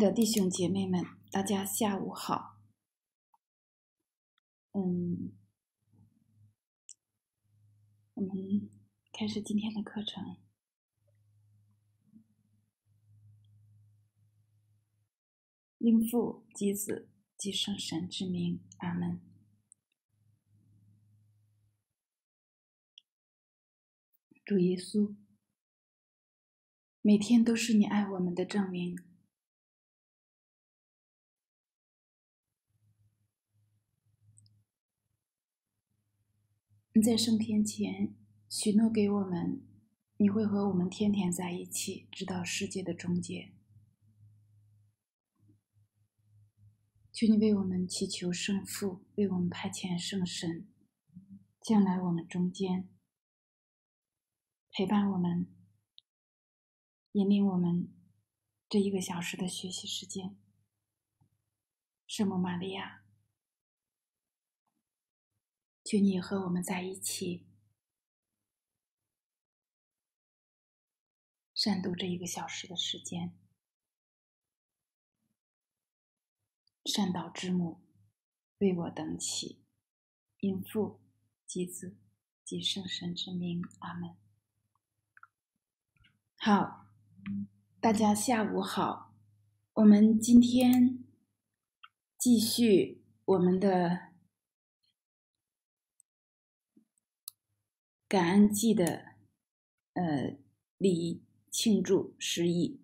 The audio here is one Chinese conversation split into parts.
的弟兄姐妹们，大家下午好。嗯，我们开始今天的课程。应父积子，及圣神之名，阿门。主耶稣，每天都是你爱我们的证明。你在升天前许诺给我们，你会和我们天天在一起，直到世界的终结。求你为我们祈求圣父，为我们派遣圣神，将来我们中间，陪伴我们，引领我们。这一个小时的学习时间，圣母玛利亚。求你和我们在一起，善度这一个小时的时间。善导之母为我等起，应父及子及圣神之名。阿门。好，大家下午好，我们今天继续我们的。感恩季的呃礼庆祝十一。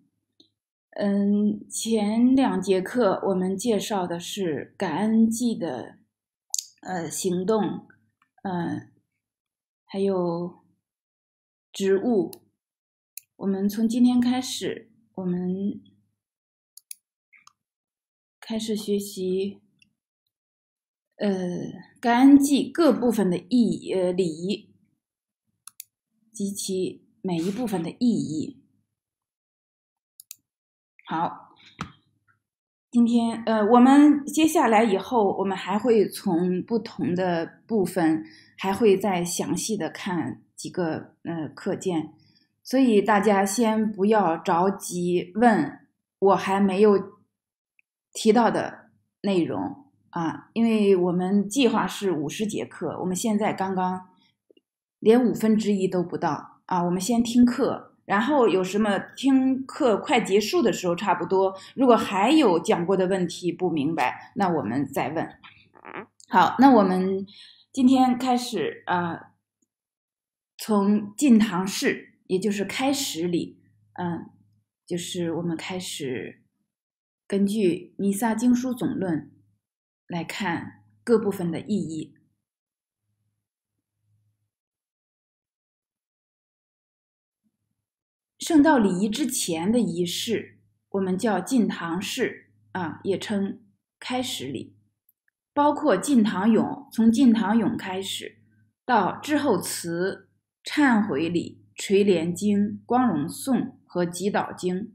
嗯，前两节课我们介绍的是感恩季的呃行动，嗯，还有植物。我们从今天开始，我们开始学习呃感恩季各部分的意义呃礼仪。及其每一部分的意义。好，今天呃，我们接下来以后，我们还会从不同的部分，还会再详细的看几个呃课件，所以大家先不要着急问我还没有提到的内容啊，因为我们计划是五十节课，我们现在刚刚。连五分之一都不到啊！我们先听课，然后有什么听课快结束的时候，差不多，如果还有讲过的问题不明白，那我们再问。好，那我们今天开始啊，从晋堂式，也就是开始里，嗯，就是我们开始根据《弥撒经书总论》来看各部分的意义。圣道礼仪之前的仪式，我们叫进堂式啊，也称开始礼，包括进堂咏，从进堂咏开始到之后词、忏悔礼、垂帘经、光荣颂和祈祷经。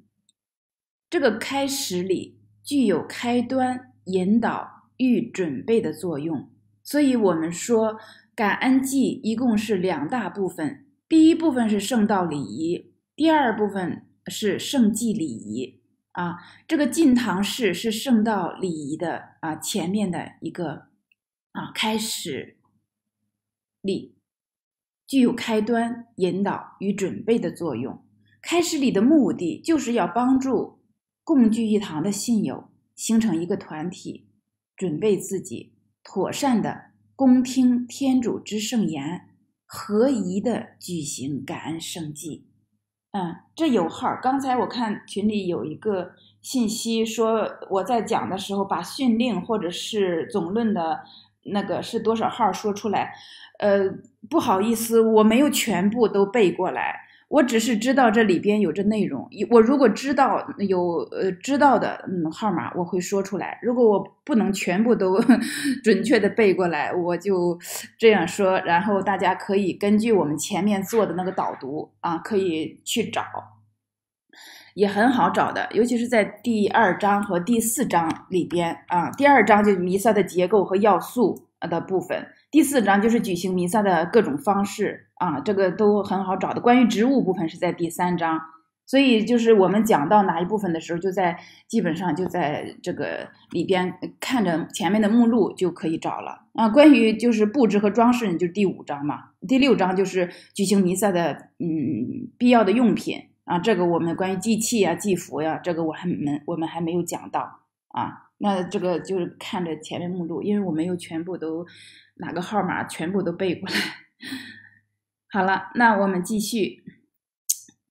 这个开始礼具有开端、引导与准备的作用，所以我们说感恩祭一共是两大部分，第一部分是圣道礼仪。第二部分是圣祭礼仪啊，这个进堂式是圣道礼仪的啊前面的一个啊开始礼，具有开端、引导与准备的作用。开始礼的目的就是要帮助共聚一堂的信友形成一个团体，准备自己妥善的恭听天主之圣言，合宜的举行感恩圣祭。嗯，这有号。刚才我看群里有一个信息说，我在讲的时候把训令或者是总论的那个是多少号说出来。呃，不好意思，我没有全部都背过来。我只是知道这里边有这内容，我如果知道有呃知道的嗯号码，我会说出来。如果我不能全部都 准确的背过来，我就这样说，然后大家可以根据我们前面做的那个导读啊，可以去找，也很好找的，尤其是在第二章和第四章里边啊，第二章就弥撒的结构和要素的部分。第四章就是举行弥撒的各种方式啊，这个都很好找的。关于植物部分是在第三章，所以就是我们讲到哪一部分的时候，就在基本上就在这个里边看着前面的目录就可以找了啊。关于就是布置和装饰，就第五章嘛。第六章就是举行弥撒的嗯必要的用品啊，这个我们关于祭器啊、祭服呀，这个我还没我们还没有讲到啊。那这个就是看着前面目录，因为我们又全部都。哪个号码全部都背过来？好了，那我们继续。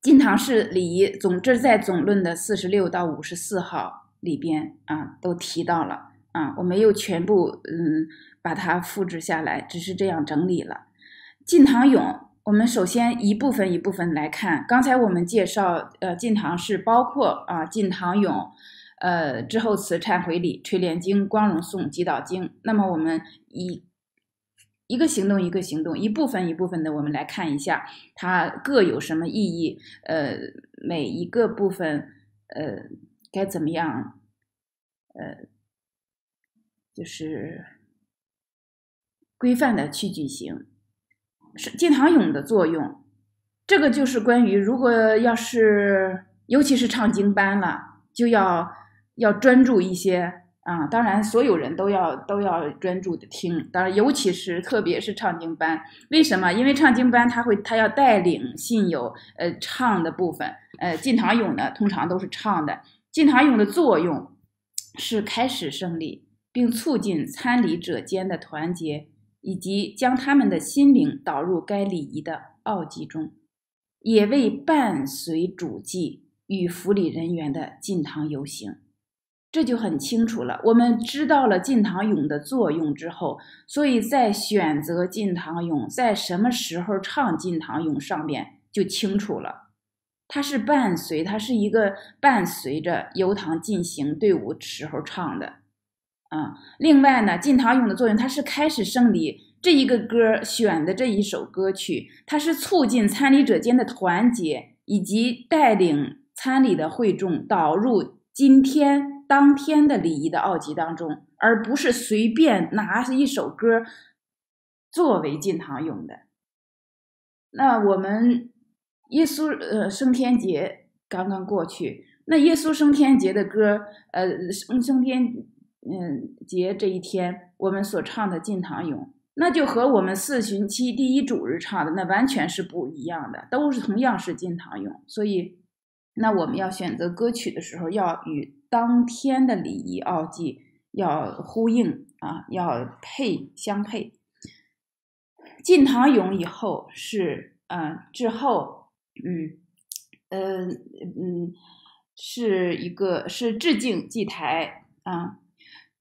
晋唐式礼仪总这在总论的四十六到五十四号里边啊都提到了啊，我没有全部嗯把它复制下来，只是这样整理了。晋唐咏，我们首先一部分一部分来看。刚才我们介绍呃晋唐式包括啊晋唐咏呃之后词忏悔礼垂帘经光荣颂祈祷经。那么我们一一个行动一个行动，一部分一部分的，我们来看一下它各有什么意义。呃，每一个部分呃，该怎么样呃，就是规范的去举行，是金堂涌的作用。这个就是关于如果要是尤其是唱经班了，就要要专注一些。啊，当然，所有人都要都要专注的听，当然，尤其是特别是唱经班，为什么？因为唱经班他会他要带领信友呃唱的部分，呃，进堂咏呢，通常都是唱的。进堂咏的作用是开始胜利，并促进参礼者间的团结，以及将他们的心灵导入该礼仪的奥迹中，也为伴随主祭与辅礼人员的进堂游行。这就很清楚了。我们知道了进唐咏的作用之后，所以在选择进唐咏在什么时候唱进唐咏上边就清楚了。它是伴随，它是一个伴随着游唐进行队伍时候唱的，啊。另外呢，进唐咏的作用，它是开始升利这一个歌选的这一首歌曲，它是促进参礼者间的团结，以及带领参礼的会众导入今天。当天的礼仪的奥集当中，而不是随便拿一首歌作为进堂用的。那我们耶稣呃升天节刚刚过去，那耶稣升天节的歌，呃升升天嗯节这一天我们所唱的进堂咏，那就和我们四旬期第一主日唱的那完全是不一样的，都是同样是进堂用，所以。那我们要选择歌曲的时候，要与当天的礼仪奥迹要呼应啊，要配相配。进堂咏以后是嗯之后嗯，呃嗯，是一个是致敬祭台啊，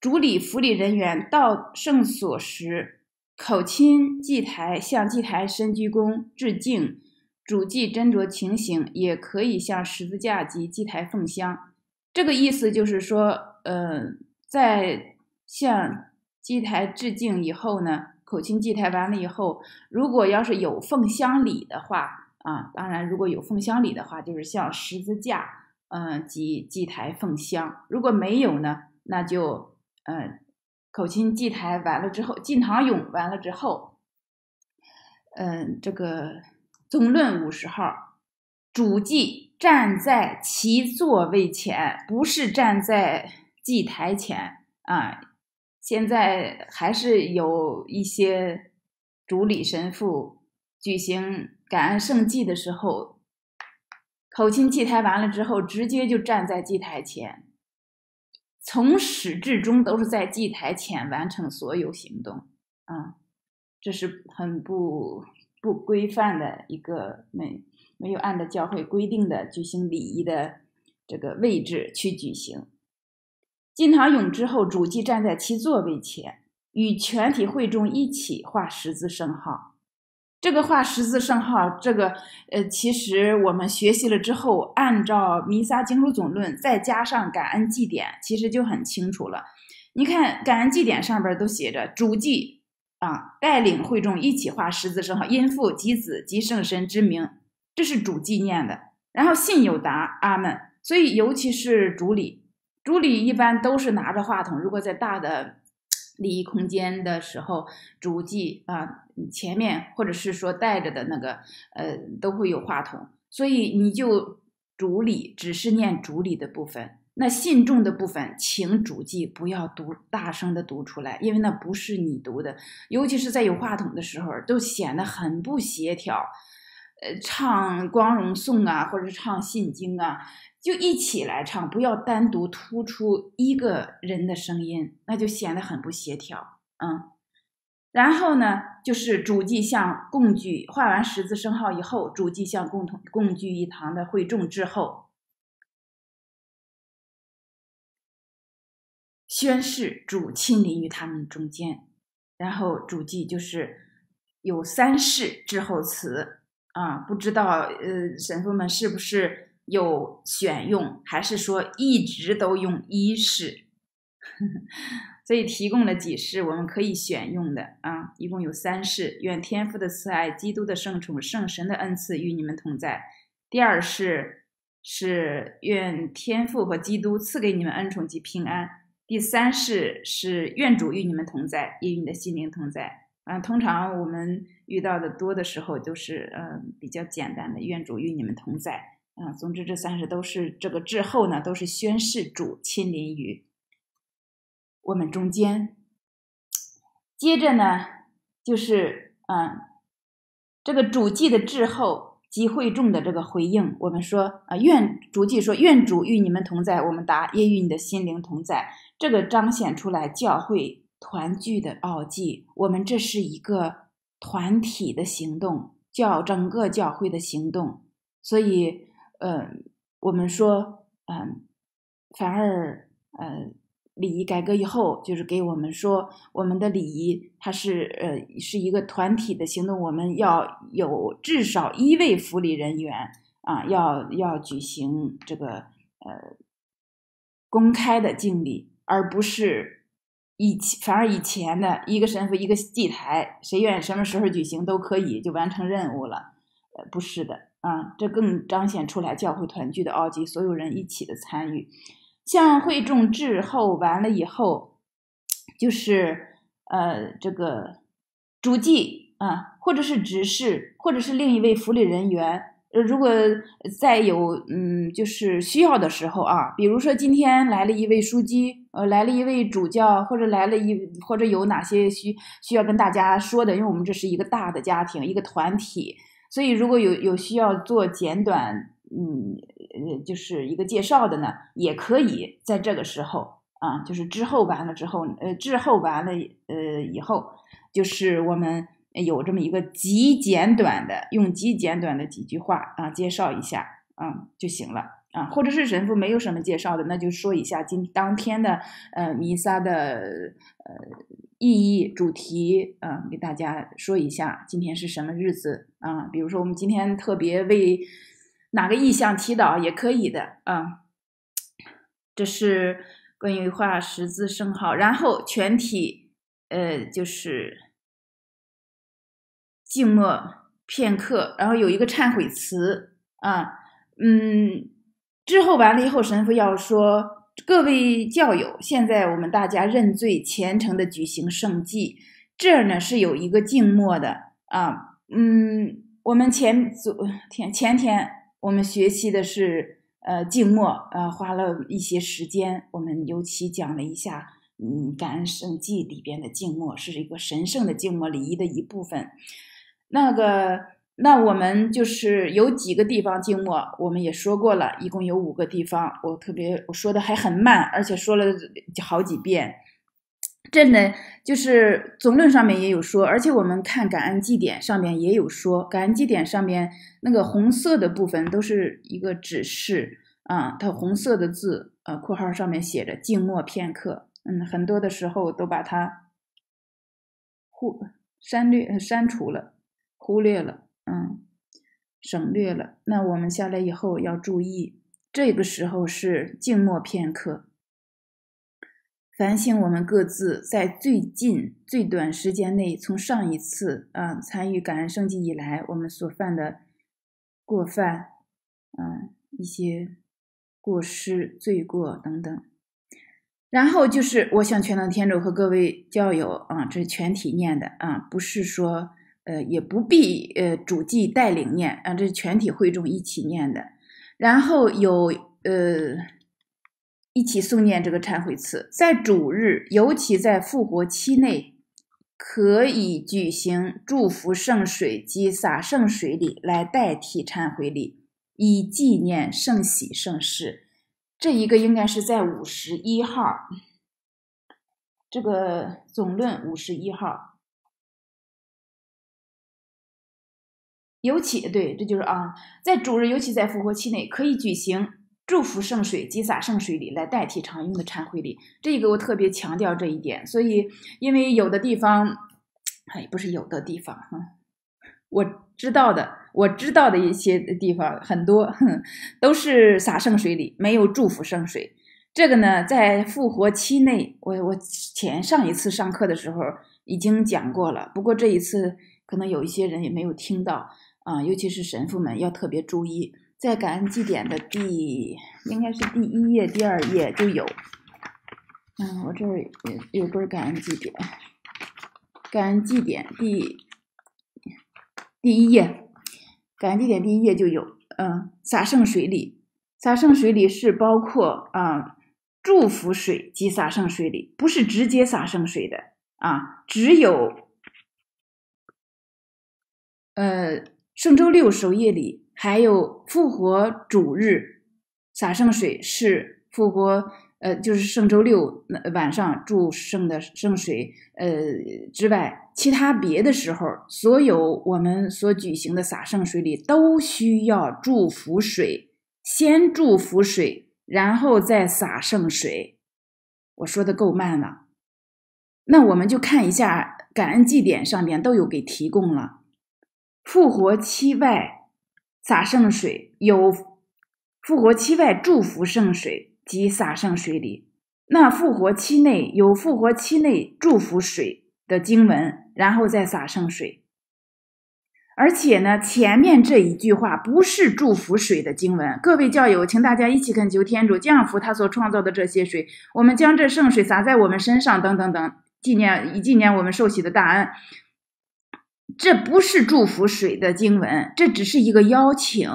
主礼、府礼人员到圣所时，口亲祭台，向祭台深鞠躬致敬。主祭斟酌情形，也可以向十字架及祭台奉香。这个意思就是说，呃，在向祭台致敬以后呢，口亲祭台完了以后，如果要是有奉香礼的话啊，当然如果有奉香礼的话，就是向十字架、嗯，及祭台奉香。如果没有呢，那就嗯，口亲祭台完了之后，进堂咏完了之后，嗯，这个。总论五十号，主祭站在其座位前，不是站在祭台前啊。现在还是有一些主理神父举行感恩圣祭的时候，口亲祭台完了之后，直接就站在祭台前，从始至终都是在祭台前完成所有行动啊。这是很不。不规范的一个没没有按照教会规定的举行礼仪的这个位置去举行。金堂咏之后，主祭站在其座位前，与全体会众一起画十字圣号。这个画十字圣号，这个呃，其实我们学习了之后，按照弥撒经书总论，再加上感恩祭典，其实就很清楚了。你看感恩祭典上边都写着主祭。啊，带领会众一起画十字圣号，因父及子及圣神之名，这是主纪念的。然后信有答阿门。所以尤其是主礼，主礼一般都是拿着话筒。如果在大的礼仪空间的时候，主祭啊，前面或者是说带着的那个呃，都会有话筒。所以你就主礼只是念主礼的部分。那信众的部分，请主祭不要读大声的读出来，因为那不是你读的，尤其是在有话筒的时候，都显得很不协调。呃，唱光荣颂啊，或者唱信经啊，就一起来唱，不要单独突出一个人的声音，那就显得很不协调。嗯，然后呢，就是主祭向共聚，画完十字圣号以后，主祭向共同共聚一堂的会众之后，宣誓主亲临于他们中间，然后主祭就是有三世之后词啊，不知道呃神父们是不是有选用，还是说一直都用一世？所以提供了几世我们可以选用的啊，一共有三世：愿天父的慈爱、基督的圣宠、圣神的恩赐与你们同在。第二世是愿天父和基督赐给你们恩宠及平安。第三是是愿主与你们同在，也与你的心灵同在。嗯，通常我们遇到的多的时候都是呃比较简单的愿主与你们同在。嗯，总之这三世都是这个之后呢，都是宣誓主亲临于我们中间。接着呢就是嗯这个主祭的滞后集会众的这个回应。我们说啊愿主祭说愿主与你们同在，我们答也与你的心灵同在。这个彰显出来教会团聚的奥迹。我们这是一个团体的行动，叫整个教会的行动。所以，呃，我们说，嗯，反而，呃，礼仪改革以后，就是给我们说，我们的礼仪它是，呃，是一个团体的行动。我们要有至少一位服礼人员啊，要要举行这个，呃，公开的敬礼。而不是以前，反而以前的一个神父一个祭台，谁愿意什么时候举行都可以，就完成任务了。呃，不是的，啊，这更彰显出来教会团聚的奥迹，所有人一起的参与。像会众之后完了以后，就是呃这个主祭啊，或者是执事，或者是另一位福利人员。呃，如果再有，嗯，就是需要的时候啊，比如说今天来了一位书记，呃，来了一位主教，或者来了一，或者有哪些需需要跟大家说的，因为我们这是一个大的家庭，一个团体，所以如果有有需要做简短，嗯，就是一个介绍的呢，也可以在这个时候啊，就是之后完了之后，呃，之后完了，呃，以后就是我们。有这么一个极简短的，用极简短的几句话啊，介绍一下，嗯，就行了啊，或者是神父没有什么介绍的，那就说一下今当天的呃弥撒的呃意义、主题啊，给大家说一下今天是什么日子啊，比如说我们今天特别为哪个意向祈祷也可以的啊，这是关于画十字圣号，然后全体呃就是。静默片刻，然后有一个忏悔词啊，嗯，之后完了以后，神父要说：“各位教友，现在我们大家认罪，虔诚的举行圣祭。”这儿呢是有一个静默的啊，嗯，我们前昨天前天我们学习的是呃静默，呃花了一些时间，我们尤其讲了一下，嗯，感恩圣祭里边的静默是一个神圣的静默礼仪的一部分。那个，那我们就是有几个地方静默，我们也说过了，一共有五个地方。我特别我说的还很慢，而且说了好几遍。这呢，就是总论上面也有说，而且我们看感恩祭典上面也有说，感恩祭典上面那个红色的部分都是一个指示啊，它红色的字啊，括号上面写着静默片刻。嗯，很多的时候都把它，互，删略删除了。忽略了，嗯，省略了。那我们下来以后要注意，这个时候是静默片刻，反省我们各自在最近最短时间内，从上一次啊参与感恩升级以来，我们所犯的过犯，嗯，一些过失、罪过等等。然后就是，我向全能天主和各位教友啊，这是全体念的啊，不是说。呃，也不必呃，主祭带领念，啊，这是全体会众一起念的。然后有呃，一起诵念这个忏悔词。在主日，尤其在复活期内，可以举行祝福圣水及洒圣水礼来代替忏悔礼，以纪念圣喜圣事。这一个应该是在五十一号，这个总论五十一号。尤其对，这就是啊，在主日，尤其在复活期内，可以举行祝福圣水、击洒圣水礼来代替常用的忏悔礼。这个我特别强调这一点。所以，因为有的地方，哎，不是有的地方我知道的，我知道的一些地方很多，都是洒圣水礼，没有祝福圣水。这个呢，在复活期内，我我前上一次上课的时候已经讲过了，不过这一次可能有一些人也没有听到。啊，尤其是神父们要特别注意，在感恩祭典的第应该是第一页、第二页就有。嗯，我这儿有有本感恩祭典，感恩祭典第第一页，感恩祭典第一页就有。嗯，洒圣水礼，洒圣水礼是包括啊祝福水及洒圣水礼，不是直接洒圣水的啊，只有呃。圣周六守夜礼还有复活主日撒圣水是复活呃就是圣周六晚上祝圣的圣水呃之外，其他别的时候，所有我们所举行的撒圣水里都需要祝福水，先祝福水，然后再洒圣水。我说的够慢了，那我们就看一下感恩祭典上面都有给提供了。复活期外洒圣水有复活期外祝福圣水及洒圣水里。那复活期内有复活期内祝福水的经文，然后再洒圣水。而且呢，前面这一句话不是祝福水的经文。各位教友，请大家一起恳求天主降福他所创造的这些水，我们将这圣水洒在我们身上，等等等，纪念纪念我们受洗的大恩。这不是祝福水的经文，这只是一个邀请。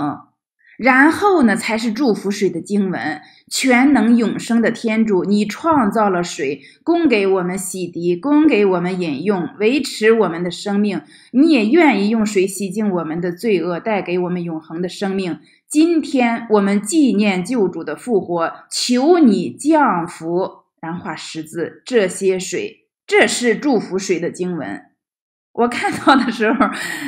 然后呢，才是祝福水的经文。全能永生的天主，你创造了水，供给我们洗涤，供给我们饮用，维持我们的生命。你也愿意用水洗净我们的罪恶，带给我们永恒的生命。今天我们纪念救主的复活，求你降福，然后画十字。这些水，这是祝福水的经文。我看到的时候，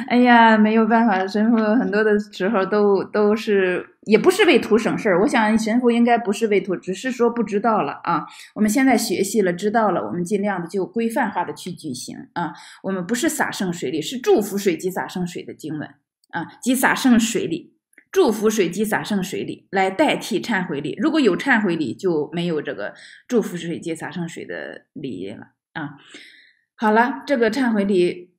哎呀，没有办法，神父很多的时候都都是也不是为图省事儿。我想神父应该不是为图，只是说不知道了啊。我们现在学习了，知道了，我们尽量的就规范化的去举行啊。我们不是洒圣水里，是祝福水及洒圣水的经文啊，及洒圣水里，祝福水及洒圣水里来代替忏悔礼。如果有忏悔礼，就没有这个祝福水及洒圣水的礼了啊。好了，这个忏悔礼。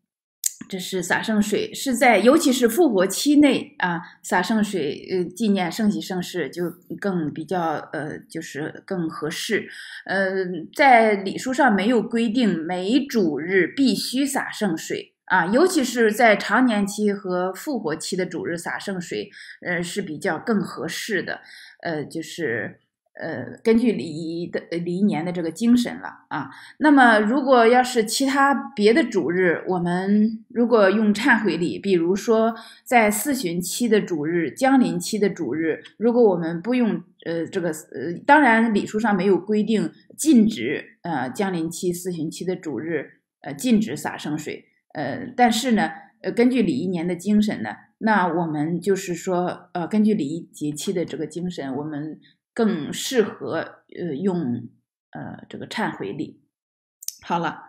这是洒圣水，是在尤其是复活期内啊，洒圣水，呃，纪念圣喜圣事就更比较呃，就是更合适。呃，在礼书上没有规定每主日必须洒圣水啊，尤其是在常年期和复活期的主日洒圣水，呃，是比较更合适的。呃，就是。呃，根据礼仪的礼仪年的这个精神了啊。那么，如果要是其他别的主日，我们如果用忏悔礼，比如说在四旬期的主日、江临期的主日，如果我们不用呃这个呃，当然礼书上没有规定禁止呃江临期、四旬期的主日呃禁止洒圣水。呃，但是呢，呃，根据礼仪年的精神呢，那我们就是说呃，根据礼仪节期的这个精神，我们。更适合呃用呃这个忏悔礼。好了，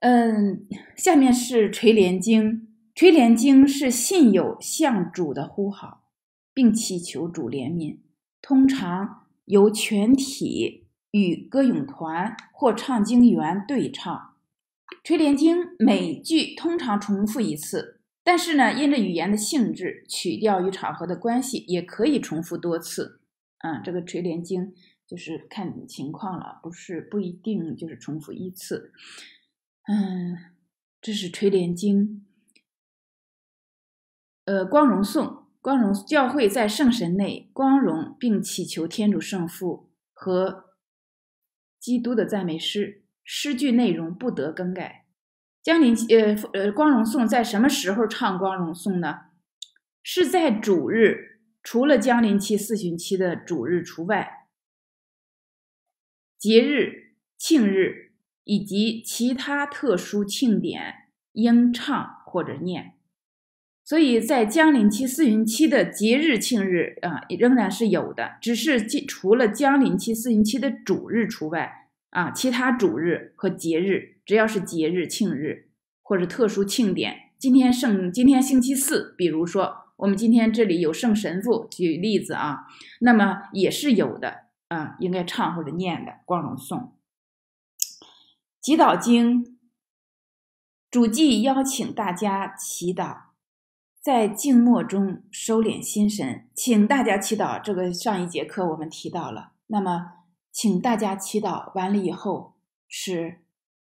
嗯，下面是垂帘经。垂帘经是信友向主的呼号，并祈求主怜悯。通常由全体与歌咏团或唱经员对唱。垂帘经每句通常重复一次，但是呢，因着语言的性质、曲调与场合的关系，也可以重复多次。嗯，这个垂帘经就是看情况了，不是不一定就是重复一次。嗯，这是垂帘经。呃，光荣颂，光荣教会在圣神内光荣，并祈求天主圣父和基督的赞美诗，诗句内容不得更改。江宁，呃呃，光荣颂在什么时候唱光荣颂呢？是在主日。除了江陵期四旬期的主日除外，节日、庆日以及其他特殊庆典应唱或者念。所以在江陵期四旬期的节日、庆日啊，仍然是有的。只是除了江陵期四旬期的主日除外啊，其他主日和节日，只要是节日、庆日或者特殊庆典，今天圣今天星期四，比如说。我们今天这里有圣神父举例子啊，那么也是有的啊，应该唱或者念的光荣颂、祈祷经。主祭邀请大家祈祷，在静默中收敛心神，请大家祈祷。这个上一节课我们提到了，那么请大家祈祷完了以后是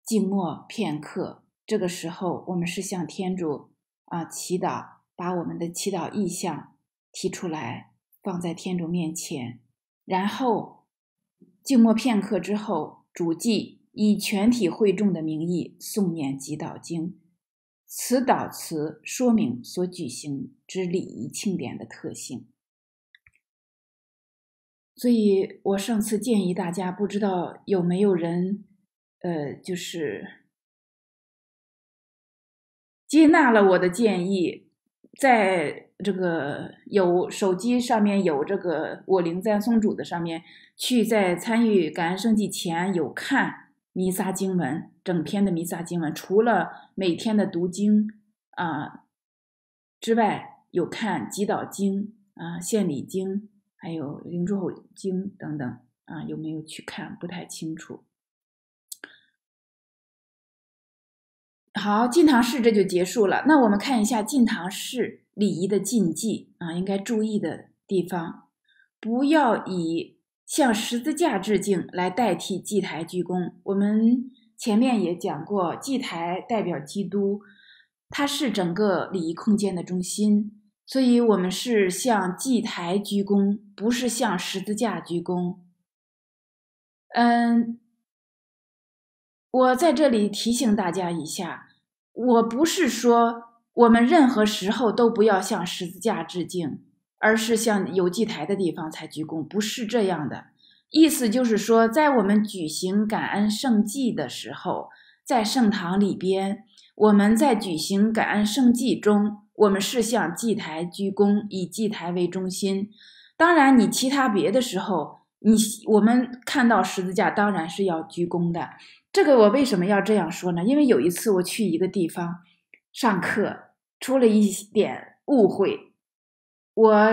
静默片刻。这个时候我们是向天主啊祈祷。把我们的祈祷意向提出来，放在天主面前，然后静默片刻之后，主祭以全体会众的名义诵念祈祷经，此祷词说明所举行之礼仪庆典的特性。所以我上次建议大家，不知道有没有人，呃，就是接纳了我的建议。在这个有手机上面有这个我灵赞松主的上面去，在参与感恩升级前有看弥撒经文整篇的弥撒经文，除了每天的读经啊之外，有看祈祷经啊、献礼经，还有灵柱后经等等啊，有没有去看？不太清楚。好，晋唐式这就结束了。那我们看一下晋唐式礼仪的禁忌啊，应该注意的地方，不要以向十字架致敬来代替祭台鞠躬。我们前面也讲过，祭台代表基督，它是整个礼仪空间的中心，所以我们是向祭台鞠躬，不是向十字架鞠躬。嗯，我在这里提醒大家一下。我不是说我们任何时候都不要向十字架致敬，而是向有祭台的地方才鞠躬，不是这样的。意思就是说，在我们举行感恩圣祭的时候，在圣堂里边，我们在举行感恩圣祭中，我们是向祭台鞠躬，以祭台为中心。当然，你其他别的时候，你我们看到十字架，当然是要鞠躬的。这个我为什么要这样说呢？因为有一次我去一个地方上课，出了一点误会。我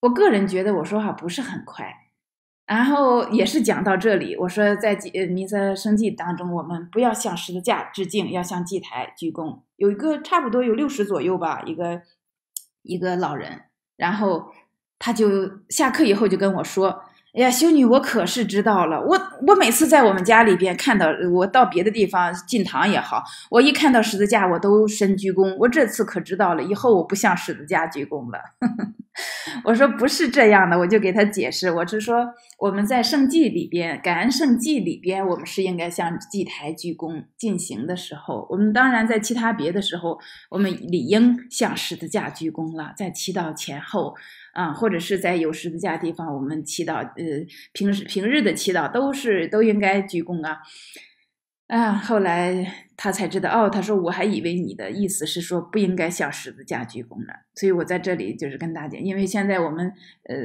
我个人觉得我说话不是很快，然后也是讲到这里，我说在弥撒生祭当中，我们不要向十字架致敬，要向祭台鞠躬。有一个差不多有六十左右吧，一个一个老人，然后他就下课以后就跟我说。哎呀，修女，我可是知道了。我我每次在我们家里边看到，我到别的地方进堂也好，我一看到十字架，我都深鞠躬。我这次可知道了，以后我不向十字架鞠躬了。我说不是这样的，我就给他解释。我是说，我们在圣祭里边，感恩圣祭里边，我们是应该向祭台鞠躬。进行的时候，我们当然在其他别的时候，我们理应向十字架鞠躬了。在祈祷前后。啊，或者是在有十字架地方，我们祈祷，呃，平时平日的祈祷都是都应该鞠躬啊。啊，后来他才知道，哦，他说我还以为你的意思是说不应该向十字架鞠躬呢。所以我在这里就是跟大家，因为现在我们呃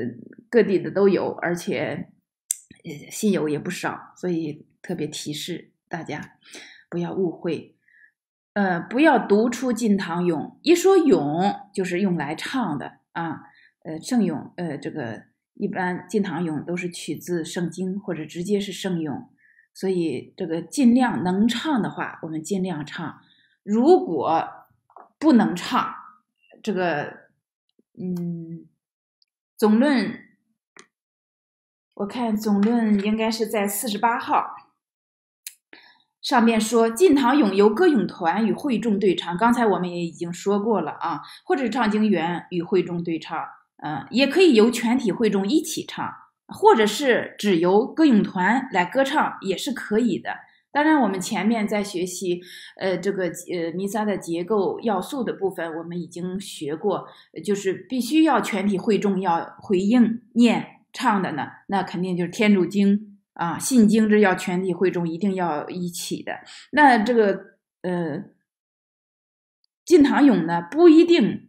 各地的都有，而且信友也不少，所以特别提示大家不要误会，呃，不要读出敬堂咏，一说咏就是用来唱的啊。呃，圣咏，呃，这个一般晋唐咏都是取自圣经或者直接是圣咏，所以这个尽量能唱的话，我们尽量唱。如果不能唱，这个，嗯，总论，我看总论应该是在四十八号上面说，晋唐咏由歌咏团与会众对唱，刚才我们也已经说过了啊，或者唱经员与会众对唱。嗯，也可以由全体会众一起唱，或者是只由歌咏团来歌唱也是可以的。当然，我们前面在学习呃这个呃弥撒的结构要素的部分，我们已经学过，就是必须要全体会众要回应念唱的呢，那肯定就是天主经啊，信经这要全体会众一定要一起的。那这个呃进堂咏呢，不一定。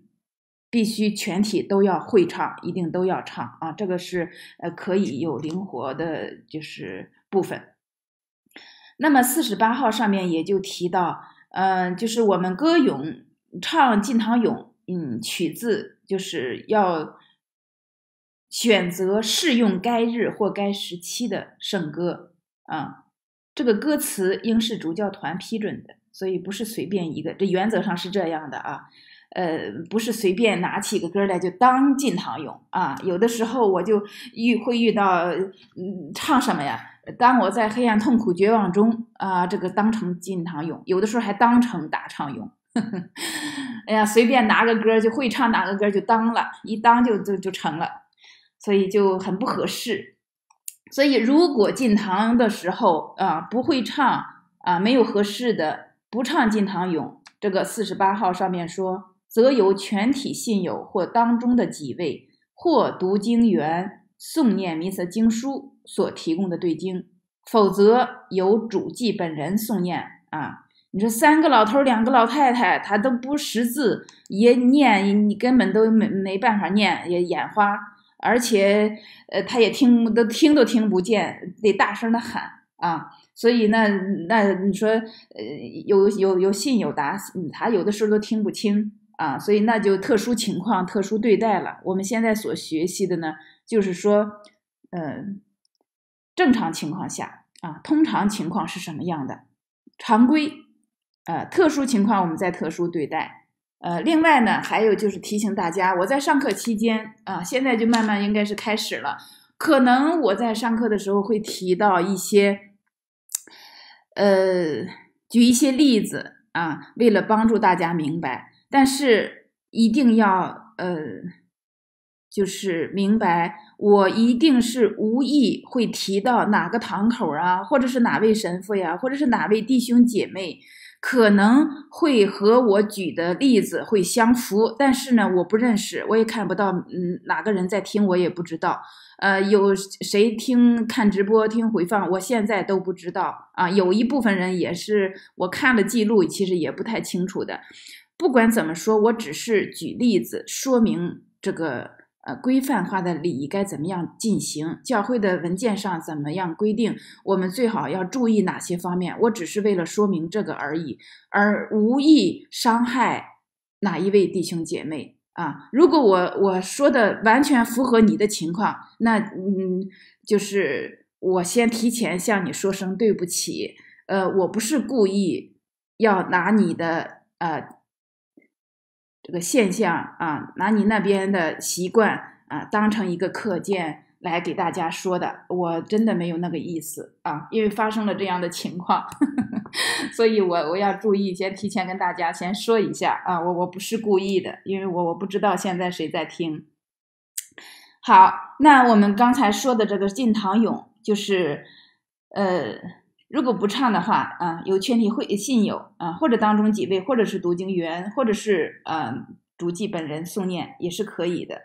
必须全体都要会唱，一定都要唱啊！这个是呃，可以有灵活的，就是部分。那么四十八号上面也就提到，嗯，就是我们歌咏唱晋堂咏，嗯，曲自，就是要选择适用该日或该时期的圣歌啊。这个歌词应是主教团批准的，所以不是随便一个。这原则上是这样的啊。呃，不是随便拿起个歌来就当进堂用啊。有的时候我就遇会遇到，嗯，唱什么呀？当我在黑暗、痛苦、绝望中啊，这个当成进堂用。有的时候还当成打唱用。哎呀，随便拿个歌就会唱哪个歌就当了一当就就就成了，所以就很不合适。所以如果进堂的时候啊不会唱啊，没有合适的，不唱进堂用。这个四十八号上面说。则由全体信友或当中的几位或读经员诵念弥撒经书所提供的对经，否则由主祭本人诵念。啊，你说三个老头儿，两个老太太，他都不识字，也念你根本都没没办法念，也眼花，而且呃他也听都听都听不见，得大声的喊啊。所以那那你说呃有有有信友答，他有的时候都听不清。啊，所以那就特殊情况特殊对待了。我们现在所学习的呢，就是说，呃，正常情况下啊，通常情况是什么样的？常规，呃，特殊情况我们再特殊对待。呃，另外呢，还有就是提醒大家，我在上课期间啊，现在就慢慢应该是开始了。可能我在上课的时候会提到一些，呃，举一些例子啊，为了帮助大家明白。但是一定要呃，就是明白，我一定是无意会提到哪个堂口啊，或者是哪位神父呀，或者是哪位弟兄姐妹，可能会和我举的例子会相符。但是呢，我不认识，我也看不到，嗯，哪个人在听，我也不知道。呃，有谁听看直播、听回放，我现在都不知道啊。有一部分人也是我看了记录，其实也不太清楚的。不管怎么说，我只是举例子说明这个呃规范化的礼仪该怎么样进行，教会的文件上怎么样规定，我们最好要注意哪些方面。我只是为了说明这个而已，而无意伤害哪一位弟兄姐妹啊。如果我我说的完全符合你的情况，那嗯，就是我先提前向你说声对不起，呃，我不是故意要拿你的呃。这个现象啊，拿你那边的习惯啊当成一个课件来给大家说的，我真的没有那个意思啊，因为发生了这样的情况，所以我我要注意，先提前跟大家先说一下啊，我我不是故意的，因为我我不知道现在谁在听。好，那我们刚才说的这个《晋唐勇，就是呃。如果不唱的话，啊，有全体会信友啊，或者当中几位，或者是读经员，或者是啊主祭本人诵念也是可以的。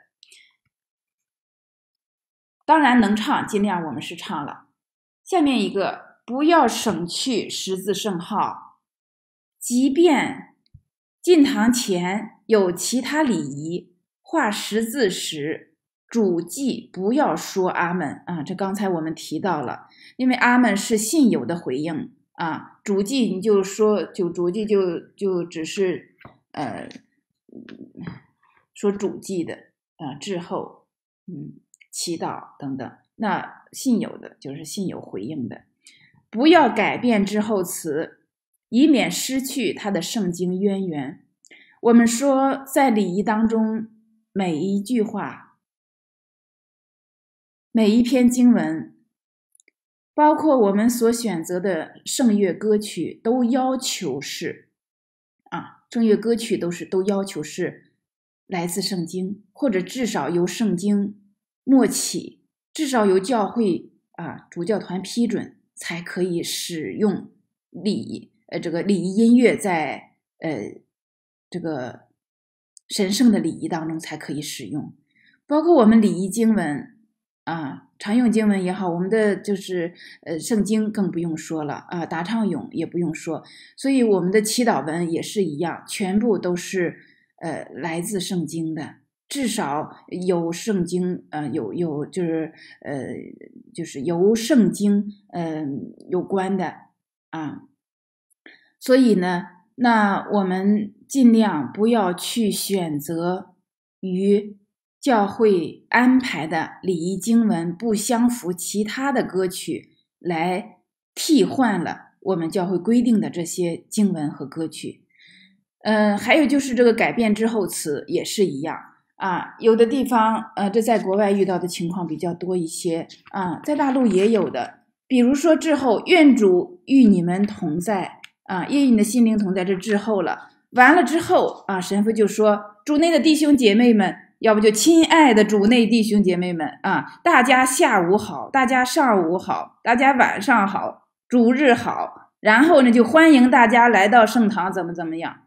当然能唱，尽量我们是唱了。下面一个，不要省去十字圣号。即便进堂前有其他礼仪画十字时，主祭不要说阿门啊。这刚才我们提到了。因为阿门是信有的回应啊，主祭你就说就主祭就就只是呃说主祭的啊之后嗯祈祷等等，那信有的就是信有回应的，不要改变之后词，以免失去它的圣经渊源。我们说在礼仪当中，每一句话，每一篇经文。包括我们所选择的圣乐歌曲，都要求是，啊，圣乐歌曲都是都要求是来自圣经，或者至少由圣经默起，至少由教会啊主教团批准才可以使用礼，呃，这个礼仪音乐在呃这个神圣的礼仪当中才可以使用，包括我们礼仪经文。啊，常用经文也好，我们的就是呃，圣经更不用说了啊，达唱咏也不用说，所以我们的祈祷文也是一样，全部都是呃来自圣经的，至少有圣经，呃，有有就是呃，就是由圣经呃有关的啊，所以呢，那我们尽量不要去选择与。教会安排的礼仪经文不相符，其他的歌曲来替换了我们教会规定的这些经文和歌曲。嗯，还有就是这个改变之后词也是一样啊。有的地方，呃，这在国外遇到的情况比较多一些啊，在大陆也有的。比如说，之后愿主与你们同在啊，与你的心灵同在这之后了。完了之后啊，神父就说：“主内的弟兄姐妹们。”要不就亲爱的主内弟兄姐妹们啊，大家下午好，大家上午好，大家晚上好，主日好，然后呢就欢迎大家来到圣堂，怎么怎么样？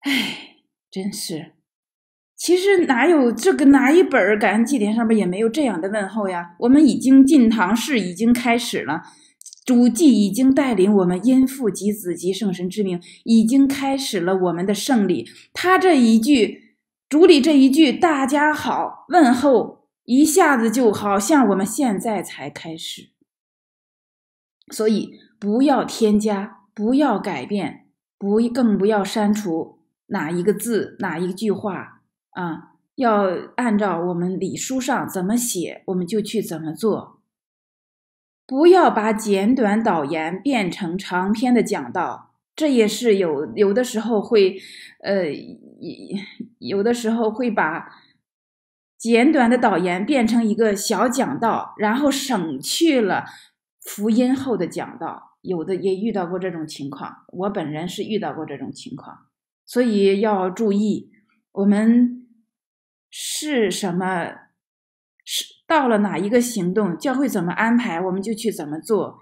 哎，真是，其实哪有这个哪一本感恩祭典上面也没有这样的问候呀？我们已经进堂式已经开始了，主祭已经带领我们因父及子及圣神之名已经开始了我们的胜利。他这一句。主理这一句“大家好，问候”，一下子就好像我们现在才开始，所以不要添加，不要改变，不更不要删除哪一个字，哪一句话啊？要按照我们礼书上怎么写，我们就去怎么做，不要把简短导言变成长篇的讲道。这也是有有的时候会，呃，有的时候会把简短的导言变成一个小讲道，然后省去了福音后的讲道。有的也遇到过这种情况，我本人是遇到过这种情况，所以要注意，我们是什么是到了哪一个行动，教会怎么安排，我们就去怎么做。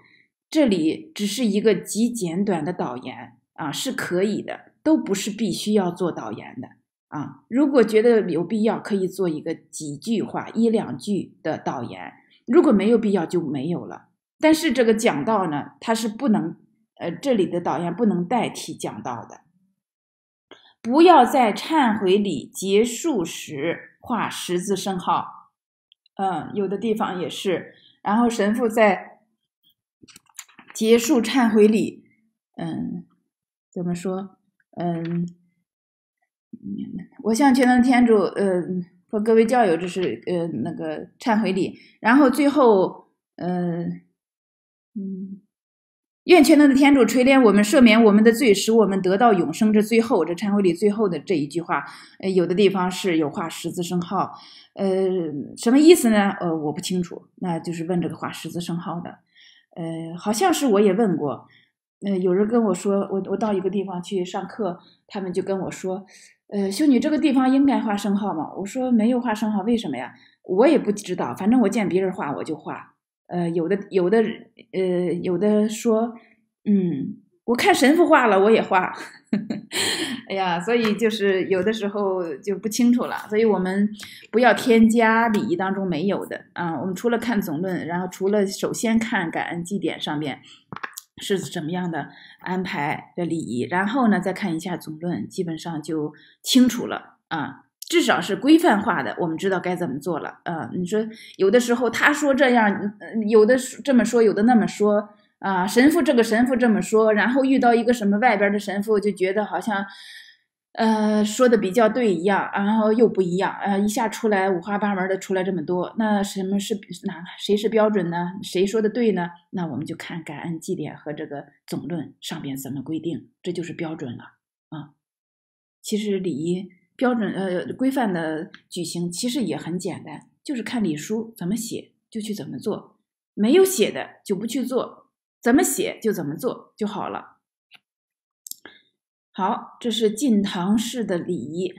这里只是一个极简短的导言啊，是可以的，都不是必须要做导言的啊。如果觉得有必要，可以做一个几句话、一两句的导言；如果没有必要，就没有了。但是这个讲道呢，它是不能，呃，这里的导言不能代替讲道的。不要在忏悔里结束时画十字圣号，嗯，有的地方也是。然后神父在。结束忏悔礼，嗯，怎么说？嗯，我向全能天主，呃，和各位教友，这是呃那个忏悔礼。然后最后，嗯嗯，愿全能的天主垂怜我们，赦免我们的罪，使我们得到永生。这最后这忏悔礼最后的这一句话，呃，有的地方是有画十字圣号，呃，什么意思呢？呃，我不清楚。那就是问这个画十字圣号的。呃，好像是我也问过，嗯，有人跟我说，我我到一个地方去上课，他们就跟我说，呃，修女这个地方应该画生蚝吗？我说没有画生蚝，为什么呀？我也不知道，反正我见别人画我就画，呃，有的有的呃有的说，嗯。我看神父画了，我也画。哎呀，所以就是有的时候就不清楚了，所以我们不要添加礼仪当中没有的啊。我们除了看总论，然后除了首先看感恩祭典上面是怎么样的安排的礼仪，然后呢再看一下总论，基本上就清楚了啊。至少是规范化的，我们知道该怎么做了啊。你说有的时候他说这样，有的这么说，有的那么说。啊，神父这个神父这么说，然后遇到一个什么外边的神父，就觉得好像，呃，说的比较对一样，然后又不一样，呃，一下出来五花八门的出来这么多，那什么是哪谁是标准呢？谁说的对呢？那我们就看感恩祭典和这个总论上边怎么规定，这就是标准了啊。其实礼仪标准呃规范的举行其实也很简单，就是看礼书怎么写就去怎么做，没有写的就不去做。怎么写就怎么做就好了。好，这是晋唐式的礼仪，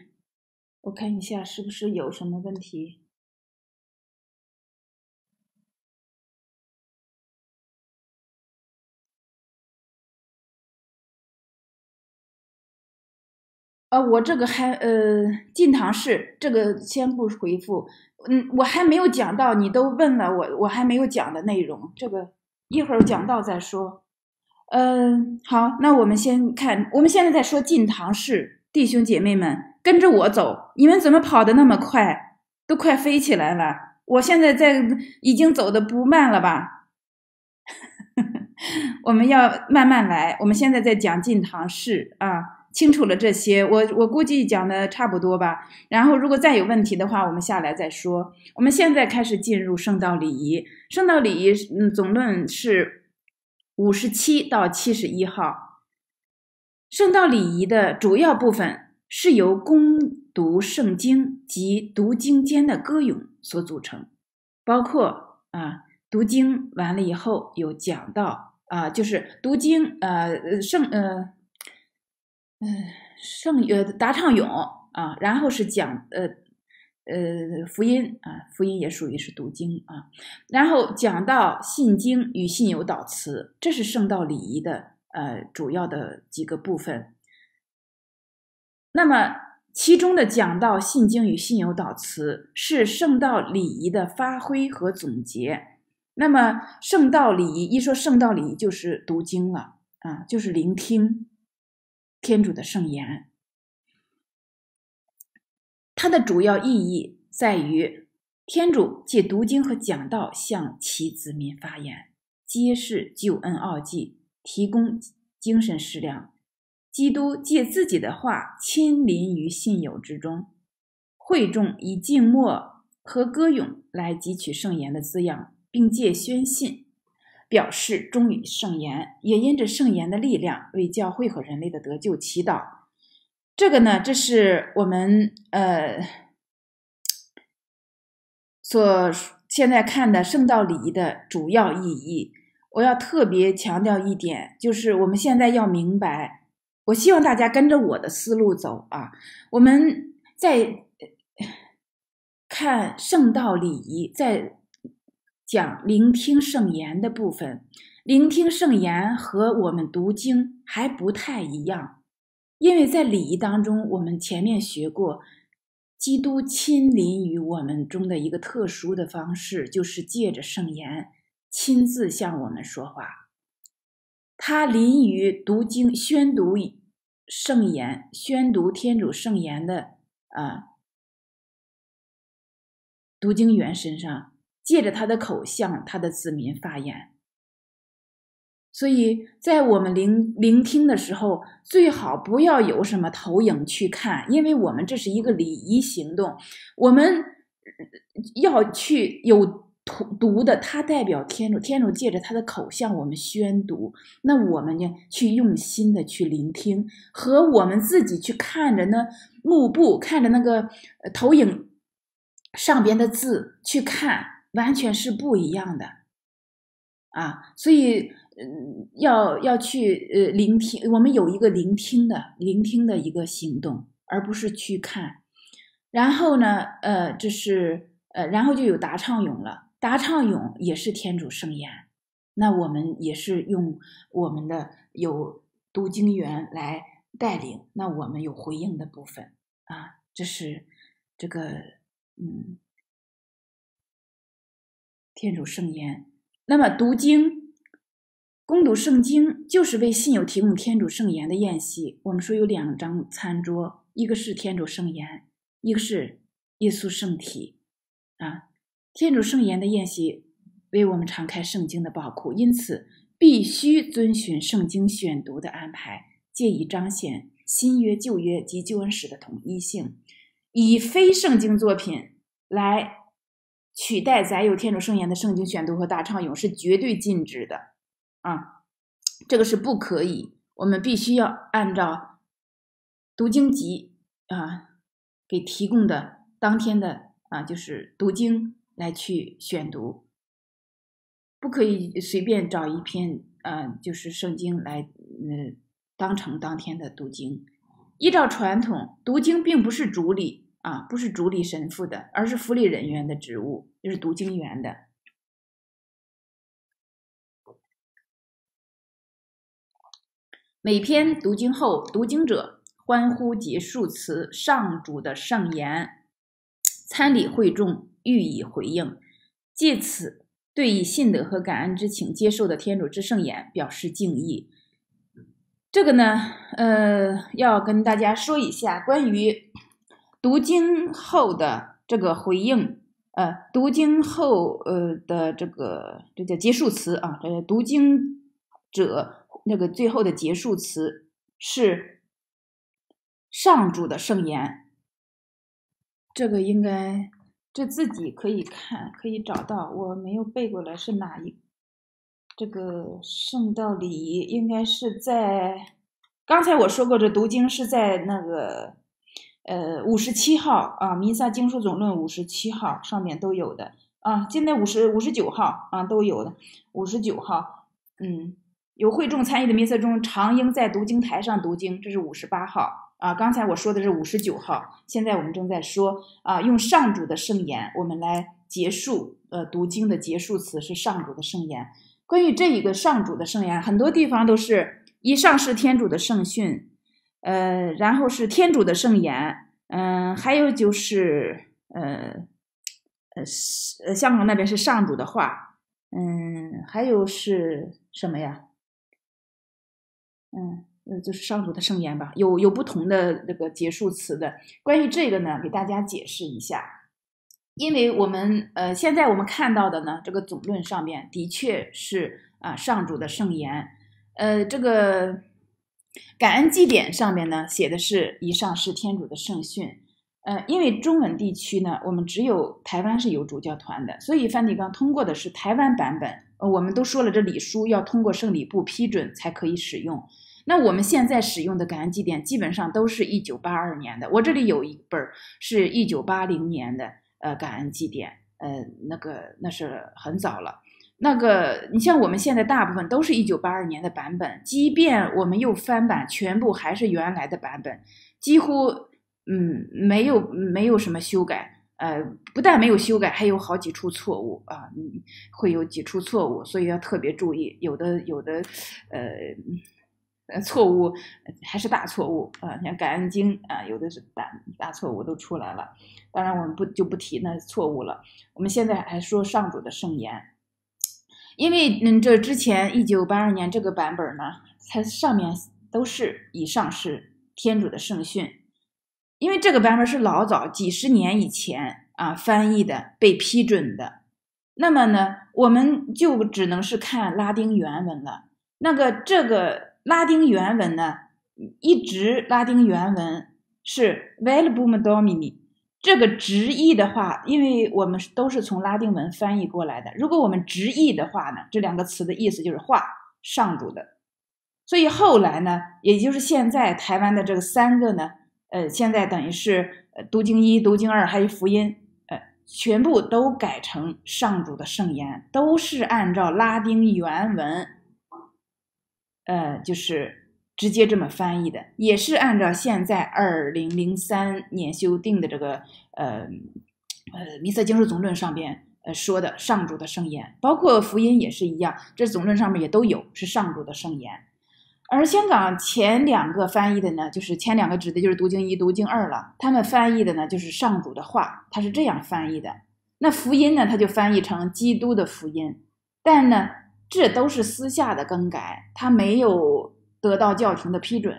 我看一下是不是有什么问题。呃，我这个还呃，晋唐式这个先不回复。嗯，我还没有讲到，你都问了我，我还没有讲的内容这个。一会儿讲到再说，嗯，好，那我们先看，我们现在在说晋唐氏弟兄姐妹们，跟着我走，你们怎么跑的那么快，都快飞起来了？我现在在已经走的不慢了吧？我们要慢慢来，我们现在在讲晋唐氏啊。清楚了这些，我我估计讲的差不多吧。然后，如果再有问题的话，我们下来再说。我们现在开始进入圣道礼仪。圣道礼仪嗯，总论是五十七到七十一号。圣道礼仪的主要部分是由攻读圣经及读经间的歌咏所组成，包括啊，读经完了以后有讲到啊，就是读经呃圣呃。嗯，圣呃达唱咏啊，然后是讲呃呃福音啊，福音也属于是读经啊，然后讲到信经与信友祷词，这是圣道礼仪的呃主要的几个部分。那么其中的讲到信经与信友祷词，是圣道礼仪的发挥和总结。那么圣道礼仪一说圣道礼仪就是读经了啊，就是聆听。天主的圣言，它的主要意义在于，天主借读经和讲道向其子民发言，揭示救恩奥迹，提供精神食粮。基督借自己的话亲临于信友之中，会众以静默和歌咏来汲取圣言的滋养，并借宣信。表示忠于圣言，也因着圣言的力量，为教会和人类的得救祈祷。这个呢，这是我们呃所现在看的圣道礼仪的主要意义。我要特别强调一点，就是我们现在要明白。我希望大家跟着我的思路走啊！我们在看圣道礼仪，在。讲聆听圣言的部分，聆听圣言和我们读经还不太一样，因为在礼仪当中，我们前面学过，基督亲临于我们中的一个特殊的方式，就是借着圣言亲自向我们说话。他临于读经、宣读圣言、宣读天主圣言的啊读经员身上。借着他的口向他的子民发言，所以在我们聆聆听的时候，最好不要有什么投影去看，因为我们这是一个礼仪行动。我们要去有读读的，他代表天主，天主借着他的口向我们宣读。那我们呢，去用心的去聆听，和我们自己去看着那幕布，看着那个投影上边的字去看。完全是不一样的啊！所以要要去呃聆听，我们有一个聆听的聆听的一个行动，而不是去看。然后呢，呃，这是呃，然后就有达唱咏了。达唱咏也是天主圣言，那我们也是用我们的有读经员来带领，那我们有回应的部分啊，这是这个嗯。天主圣言，那么读经、攻读圣经，就是为信友提供天主圣言的宴席。我们说有两张餐桌，一个是天主圣言，一个是耶稣圣体。啊，天主圣言的宴席为我们敞开圣经的宝库，因此必须遵循圣经选读的安排，借以彰显新约、旧约及救恩史的统一性，以非圣经作品来。取代载有天主圣言的圣经选读和大唱咏是绝对禁止的，啊，这个是不可以。我们必须要按照读经集啊给提供的当天的啊，就是读经来去选读，不可以随便找一篇啊，就是圣经来嗯当成当天的读经。依照传统，读经并不是主理，啊，不是主理神父的，而是府里人员的职务，就是读经员的。每篇读经后，读经者欢呼结束词上主的圣言，参礼会众予以回应，借此对以信德和感恩之情接受的天主之圣言表示敬意。这个呢，呃，要跟大家说一下关于。读经后的这个回应，呃，读经后呃的这个这叫结束词啊，这读经者那个最后的结束词是上主的圣言。这个应该这自己可以看，可以找到。我没有背过来是哪一这个圣道礼仪，应该是在刚才我说过，这读经是在那个。呃，五十七号啊，弥撒经书总论五十七号上面都有的啊，现在五十五十九号啊都有的，五十九号，嗯，有会众参与的弥撒中，常应在读经台上读经，这是五十八号啊。刚才我说的是五十九号，现在我们正在说啊，用上主的圣言，我们来结束呃读经的结束词是上主的圣言。关于这一个上主的圣言，很多地方都是一上是天主的圣训。呃，然后是天主的圣言，嗯，还有就是，呃，呃，香港那边是上主的话，嗯，还有是什么呀？嗯，呃，就是上主的圣言吧，有有不同的这个结束词的。关于这个呢，给大家解释一下，因为我们，呃，现在我们看到的呢，这个总论上面的确是啊，上主的圣言，呃，这个。感恩祭典上面呢写的是：以上是天主的圣训。呃，因为中文地区呢，我们只有台湾是有主教团的，所以梵蒂冈通过的是台湾版本。呃，我们都说了，这礼书要通过圣礼部批准才可以使用。那我们现在使用的感恩祭典基本上都是一九八二年的。我这里有一本是一九八零年的呃感恩祭典，呃，那个那是很早了。那个，你像我们现在大部分都是一九八二年的版本，即便我们又翻版，全部还是原来的版本，几乎嗯没有没有什么修改，呃，不但没有修改，还有好几处错误啊，会有几处错误，所以要特别注意。有的有的，呃呃，错误还是大错误啊，像《感恩经》啊，有的是大大错误都出来了。当然，我们不就不提那错误了。我们现在还说上主的圣言。因为，嗯，这之前一九八二年这个版本呢，它上面都是以上是天主的圣训，因为这个版本是老早几十年以前啊翻译的，被批准的。那么呢，我们就只能是看拉丁原文了。那个这个拉丁原文呢，一直拉丁原文是 v e l b u m Domini。这个直译的话，因为我们都是从拉丁文翻译过来的。如果我们直译的话呢，这两个词的意思就是“画上主的”。所以后来呢，也就是现在台湾的这个三个呢，呃，现在等于是读经一、读经二，还有福音，呃，全部都改成上主的圣言，都是按照拉丁原文，呃，就是。直接这么翻译的，也是按照现在二零零三年修订的这个呃呃《弥撒经书总论》上边呃说的上主的圣言，包括福音也是一样，这总论上面也都有是上主的圣言。而香港前两个翻译的呢，就是前两个指的就是读经一、读经二了，他们翻译的呢就是上主的话，他是这样翻译的。那福音呢，他就翻译成基督的福音，但呢，这都是私下的更改，他没有。得到教廷的批准，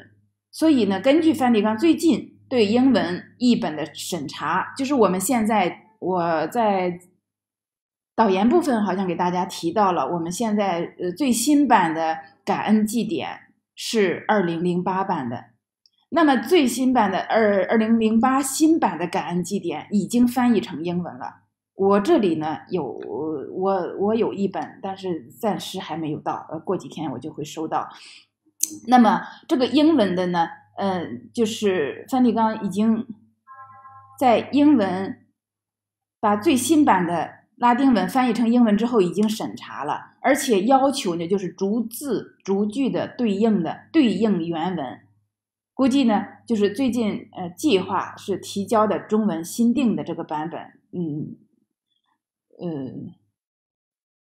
所以呢，根据梵蒂冈最近对英文译本的审查，就是我们现在我在导言部分好像给大家提到了，我们现在呃最新版的感恩祭典是二零零八版的，那么最新版的二二零零八新版的感恩祭典已经翻译成英文了。我这里呢有我我我有一本，但是暂时还没有到，呃，过几天我就会收到。那么这个英文的呢，嗯，就是梵蒂冈已经在英文把最新版的拉丁文翻译成英文之后，已经审查了，而且要求呢就是逐字逐句的对应的对应原文，估计呢就是最近呃计划是提交的中文新定的这个版本，嗯，嗯。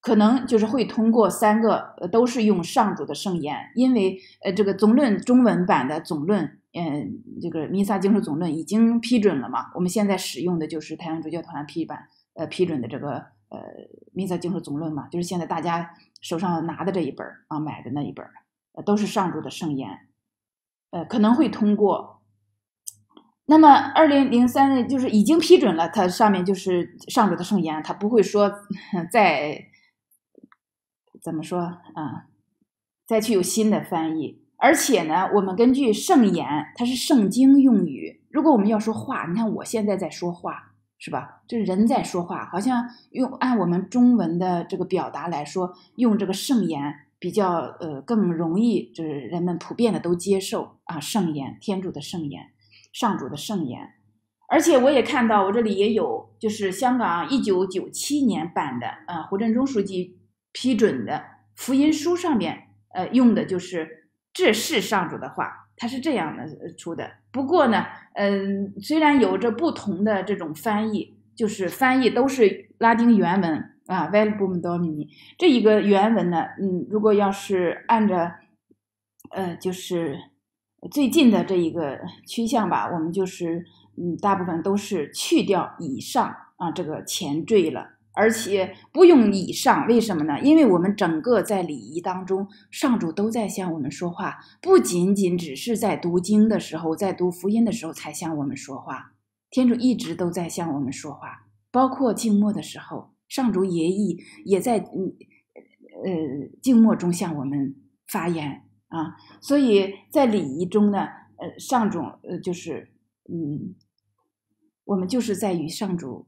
可能就是会通过三个，都是用上主的圣言，因为呃，这个总论中文版的总论，嗯，这个弥撒经书总论已经批准了嘛？我们现在使用的就是太阳主教团批版，呃，批准的这个呃弥撒经书总论嘛，就是现在大家手上拿的这一本啊，买的那一本，都是上主的圣言，呃，可能会通过。那么，二零零三就是已经批准了，它上面就是上主的圣言，它不会说在。怎么说啊？再去有新的翻译，而且呢，我们根据圣言，它是圣经用语。如果我们要说话，你看我现在在说话，是吧？这人在说话，好像用按我们中文的这个表达来说，用这个圣言比较呃更容易，就是人们普遍的都接受啊。圣言，天主的圣言，上主的圣言。而且我也看到，我这里也有，就是香港一九九七年版的啊，胡振中书记。批准的福音书上面，呃，用的就是这是上主的话，它是这样的出的。不过呢，嗯，虽然有着不同的这种翻译，就是翻译都是拉丁原文啊 v e l b u m Domini 这一个原文呢，嗯，如果要是按着，呃，就是最近的这一个趋向吧，我们就是，嗯，大部分都是去掉以上啊这个前缀了。而且不用以上，为什么呢？因为我们整个在礼仪当中，上主都在向我们说话，不仅仅只是在读经的时候，在读福音的时候才向我们说话，天主一直都在向我们说话，包括静默的时候，上主也意也在嗯呃静默中向我们发言啊，所以在礼仪中呢，呃上主呃就是嗯，我们就是在与上主。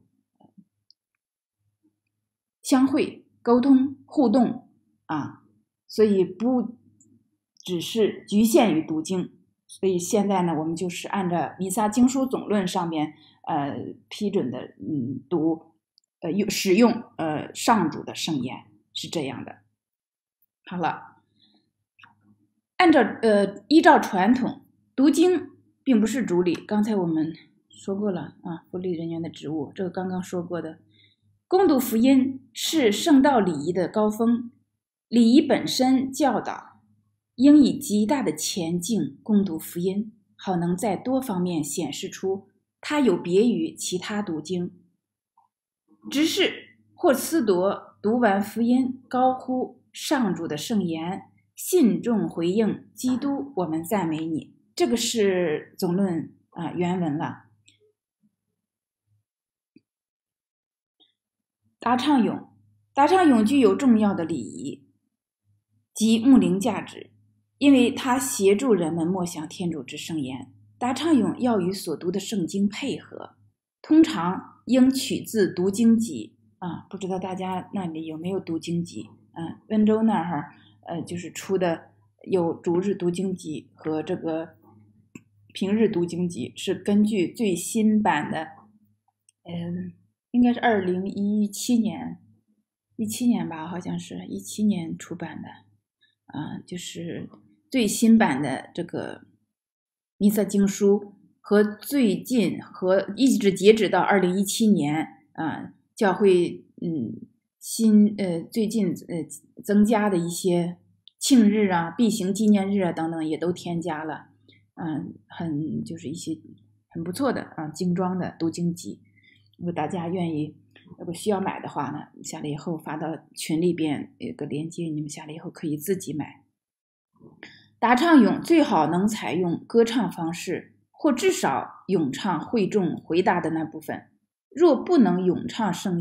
相会、沟通、互动啊，所以不只是局限于读经。所以现在呢，我们就是按照《弥撒经书总论》上面呃批准的，嗯，读呃用使用呃上主的圣言是这样的。好了，按照呃依照传统读经，并不是主理，刚才我们说过了啊，福利人员的职务，这个刚刚说过的。攻读福音是圣道礼仪的高峰，礼仪本身教导应以极大的前进攻读福音，好能在多方面显示出它有别于其他读经。执事或思铎读完福音，高呼上主的圣言，信众回应：“基督，我们赞美你。”这个是总论啊原文了。达昌永，达昌永具有重要的礼仪及木灵价值，因为它协助人们默想天主之圣言。达昌永要与所读的圣经配合，通常应取自读经集。啊，不知道大家那里有没有读经集？啊，温州那儿哈，呃，就是出的有逐日读经集和这个平日读经集，是根据最新版的，嗯。应该是二零一七年，一七年吧，好像是一七年出版的，啊，就是最新版的这个弥撒经书和最近和一直截止到二零一七年啊，教会嗯新呃最近呃增加的一些庆日啊、必行纪念日啊等等也都添加了，嗯，很就是一些很不错的啊精装的读经集。如果大家愿意，如果需要买的话呢，下来以后发到群里边有个链接，你们下来以后可以自己买。答唱咏最好能采用歌唱方式，或至少咏唱会众回答的那部分。若不能咏唱圣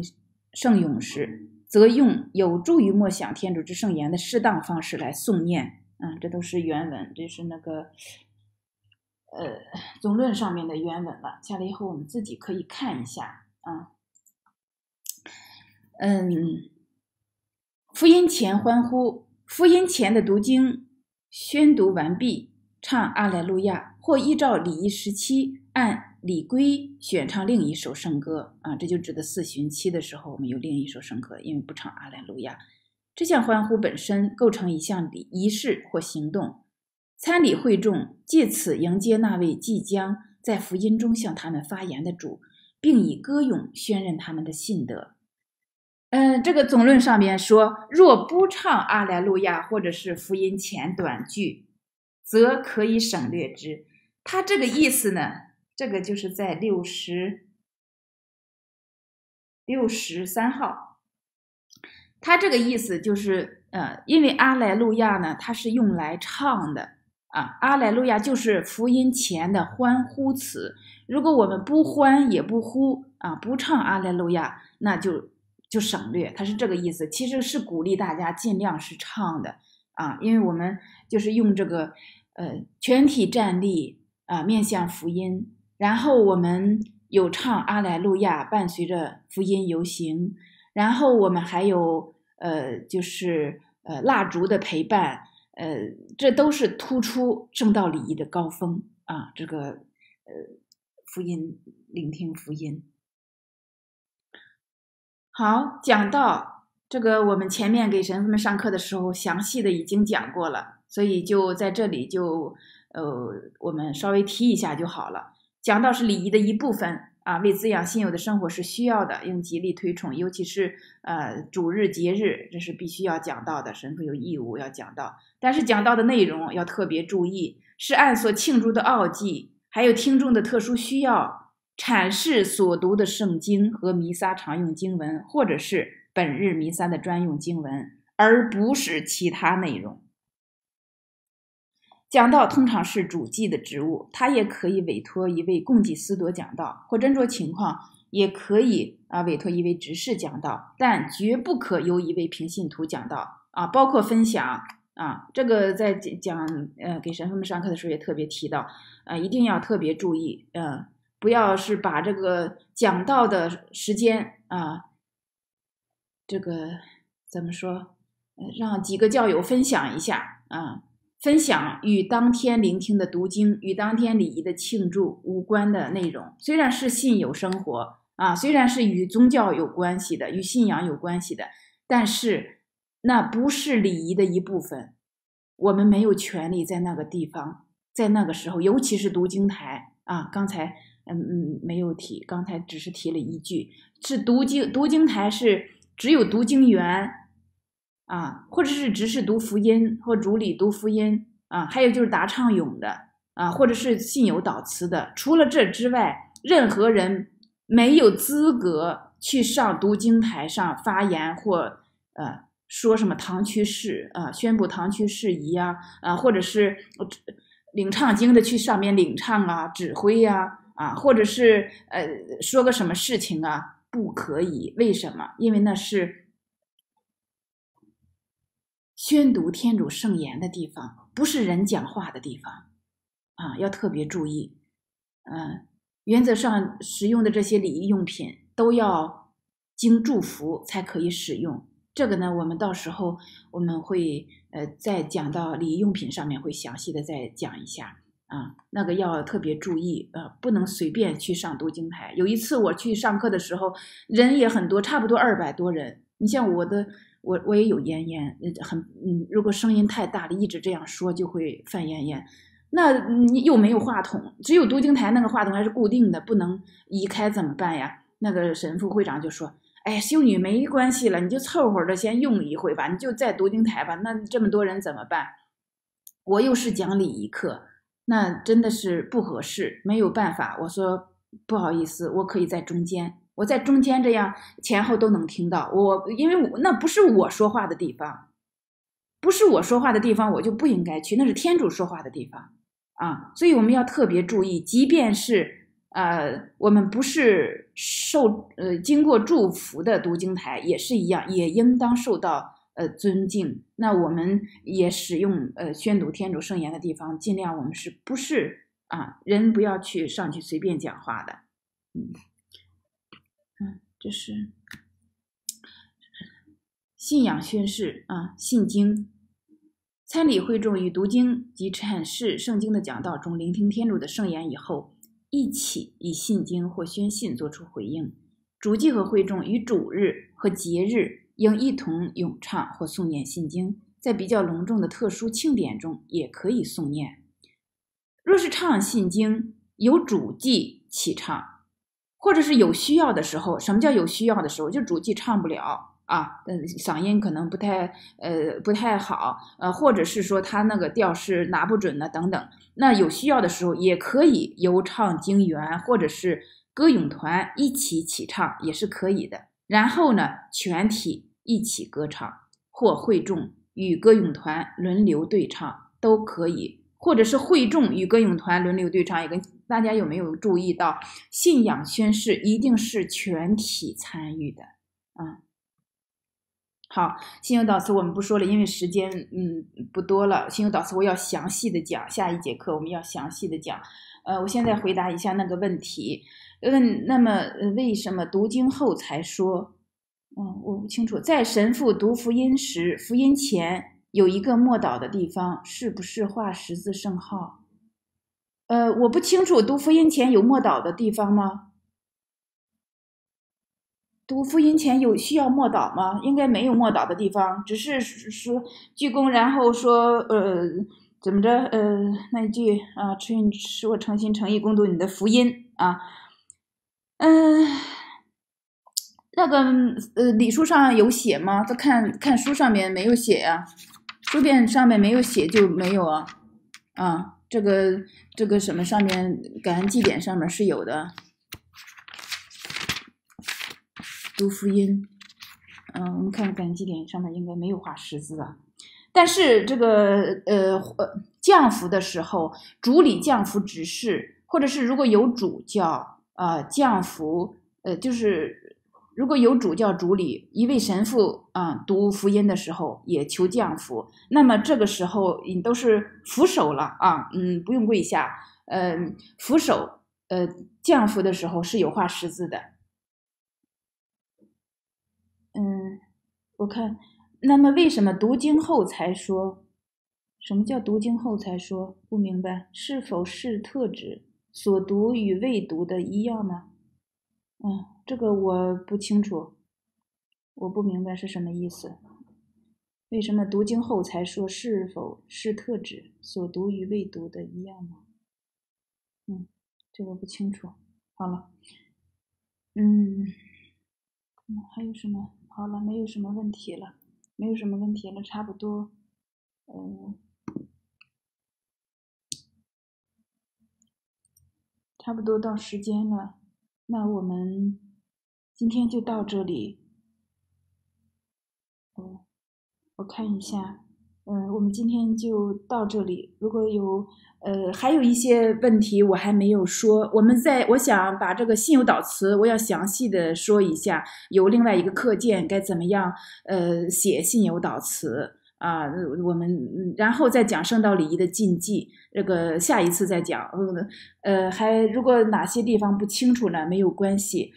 圣咏时，则用有助于默想天主之圣言的适当方式来诵念。啊，这都是原文，这是那个呃总论上面的原文了。下来以后我们自己可以看一下。啊，嗯，福音前欢呼，福音前的读经宣读完毕，唱阿莱路亚，或依照礼仪时期按礼规选唱另一首圣歌。啊，这就指的四旬期的时候，我们有另一首圣歌，因为不唱阿莱路亚。这项欢呼本身构成一项礼仪式或行动，参礼会众借此迎接那位即将在福音中向他们发言的主。并以歌咏宣认他们的信德。嗯，这个总论上面说，若不唱阿莱路亚或者是福音前短句，则可以省略之。他这个意思呢，这个就是在六十六十三号。他这个意思就是，呃，因为阿莱路亚呢，它是用来唱的。啊，阿莱路亚就是福音前的欢呼词。如果我们不欢也不呼啊，不唱阿莱路亚，那就就省略。他是这个意思，其实是鼓励大家尽量是唱的啊，因为我们就是用这个呃全体站立啊，面向福音，然后我们有唱阿莱路亚，伴随着福音游行，然后我们还有呃就是呃蜡烛的陪伴。呃，这都是突出正道礼仪的高峰啊！这个，呃，福音聆听福音，好讲到这个，我们前面给神父们上课的时候详细的已经讲过了，所以就在这里就呃，我们稍微提一下就好了。讲到是礼仪的一部分啊，为滋养信友的生活是需要的，应极力推崇，尤其是呃主日节日，这是必须要讲到的，神父有义务要讲到。但是讲到的内容要特别注意，是按所庆祝的奥迹，还有听众的特殊需要，阐释所读的圣经和弥撒常用经文，或者是本日弥撒的专用经文，而不是其他内容。讲道通常是主祭的职务，他也可以委托一位共给司铎讲道，或斟酌情况，也可以啊委托一位执事讲道，但绝不可由一位平信徒讲道啊，包括分享。啊，这个在讲呃给神父们上课的时候也特别提到，啊，一定要特别注意，呃，不要是把这个讲到的时间啊，这个怎么说，让几个教友分享一下啊，分享与当天聆听的读经与当天礼仪的庆祝无关的内容。虽然是信有生活啊，虽然是与宗教有关系的，与信仰有关系的，但是。那不是礼仪的一部分，我们没有权利在那个地方，在那个时候，尤其是读经台啊。刚才嗯嗯没有提，刚才只是提了一句，是读经读经台是只有读经员啊，或者是只是读福音或主礼读福音啊，还有就是答唱咏的啊，或者是信有导词的。除了这之外，任何人没有资格去上读经台上发言或呃。说什么堂区事啊，宣布堂区事宜啊，啊，或者是领唱经的去上面领唱啊，指挥呀，啊，或者是呃说个什么事情啊，不可以，为什么？因为那是宣读天主圣言的地方，不是人讲话的地方啊，要特别注意。嗯，原则上使用的这些礼仪用品都要经祝福才可以使用。这个呢，我们到时候我们会呃再讲到礼用品上面，会详细的再讲一下啊。那个要特别注意啊，不能随便去上读经台。有一次我去上课的时候，人也很多，差不多二百多人。你像我的，我我也有咽炎，很嗯，如果声音太大了，一直这样说就会犯咽炎。那你又没有话筒，只有读经台那个话筒还是固定的，不能移开，怎么办呀？那个神父会长就说。哎，修女没关系了，你就凑合着先用一会吧，你就在读经台吧。那这么多人怎么办？我又是讲礼仪课，那真的是不合适，没有办法。我说不好意思，我可以在中间，我在中间这样前后都能听到。我因为那不是我说话的地方，不是我说话的地方，我就不应该去，那是天主说话的地方啊。所以我们要特别注意，即便是呃，我们不是。受呃经过祝福的读经台也是一样，也应当受到呃尊敬。那我们也使用呃宣读天主圣言的地方，尽量我们是不是啊人不要去上去随便讲话的，嗯嗯，这是信仰宣誓啊，信经。参礼会众与读经及阐释圣经的讲道中聆听天主的圣言以后。一起以信经或宣信做出回应。主祭和会众于主日和节日应一同咏唱或诵念信经，在比较隆重的特殊庆典中也可以诵念。若是唱信经，由主祭起唱，或者是有需要的时候。什么叫有需要的时候？就主祭唱不了。啊，嗯，嗓音可能不太，呃，不太好，呃，或者是说他那个调是拿不准的等等。那有需要的时候也可以由唱经员或者是歌咏团一起起唱也是可以的。然后呢，全体一起歌唱或会众与歌咏团轮流对唱都可以，或者是会众与歌咏团轮流对唱。一个大家有没有注意到，信仰宣誓一定是全体参与的，啊。好，信用导词我们不说了，因为时间嗯不多了。信用导词我要详细的讲，下一节课我们要详细的讲。呃，我现在回答一下那个问题。问，那么为什么读经后才说？嗯，我不清楚，在神父读福音时，福音前有一个默祷的地方，是不是画十字圣号？呃，我不清楚，读福音前有默祷的地方吗？读福音前有需要默祷吗？应该没有默祷的地方，只是说鞠躬，然后说呃怎么着呃那一句啊，使我诚心诚意恭读你的福音啊，嗯，那个呃礼书上有写吗？我看看书上面没有写呀，书店上面没有写就没有啊啊这个这个什么上面感恩祭典上面是有的。读福音，嗯，我们看看激点上面应该没有画十字啊。但是这个呃降伏的时候，主里降伏指示，或者是如果有主叫啊降伏，呃就是如果有主叫主里，一位神父，啊读福音的时候也求降伏，那么这个时候你都是扶手了啊，嗯不用跪下，嗯扶手呃降伏的时候是有画十字的。我看，那么为什么读经后才说？什么叫读经后才说？不明白，是否是特指所读与未读的一样呢？嗯，这个我不清楚，我不明白是什么意思。为什么读经后才说？是否是特指所读与未读的一样呢？嗯，这个不清楚。好了，嗯，还有什么？好了，没有什么问题了，没有什么问题了，差不多，嗯，差不多到时间了，那我们今天就到这里。哦，我看一下。嗯，我们今天就到这里。如果有，呃，还有一些问题我还没有说，我们在我想把这个信有导词我要详细的说一下，有另外一个课件该怎么样，呃，写信有导词啊，我们然后再讲圣道礼仪的禁忌，这个下一次再讲。嗯，呃，还如果哪些地方不清楚呢，没有关系。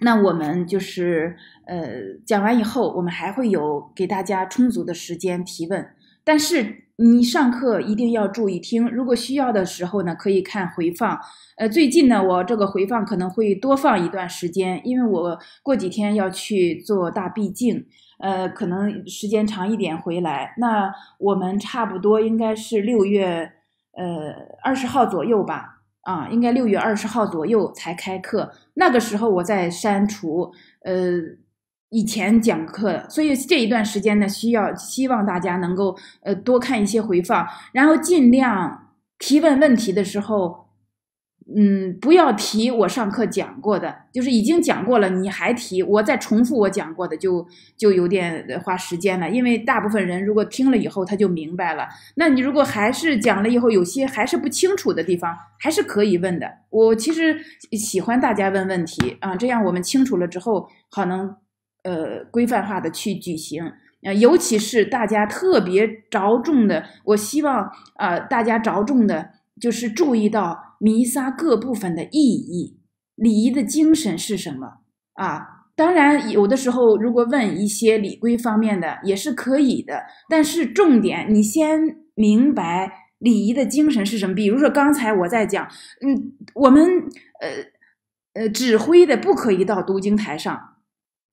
那我们就是呃讲完以后，我们还会有给大家充足的时间提问。但是你上课一定要注意听，如果需要的时候呢，可以看回放。呃，最近呢，我这个回放可能会多放一段时间，因为我过几天要去做大毕境，呃，可能时间长一点回来。那我们差不多应该是六月呃二十号左右吧。啊，应该六月二十号左右才开课，那个时候我在删除，呃，以前讲课，所以这一段时间呢，需要希望大家能够呃多看一些回放，然后尽量提问问题的时候。嗯，不要提我上课讲过的，就是已经讲过了，你还提，我再重复我讲过的就就有点花时间了。因为大部分人如果听了以后他就明白了，那你如果还是讲了以后有些还是不清楚的地方，还是可以问的。我其实喜欢大家问问题啊，这样我们清楚了之后，好能呃规范化的去举行啊，尤其是大家特别着重的，我希望啊大家着重的就是注意到。弥撒各部分的意义，礼仪的精神是什么啊？当然，有的时候如果问一些礼规方面的，也是可以的。但是重点，你先明白礼仪的精神是什么。比如说刚才我在讲，嗯，我们呃呃，指挥的不可以到读经台上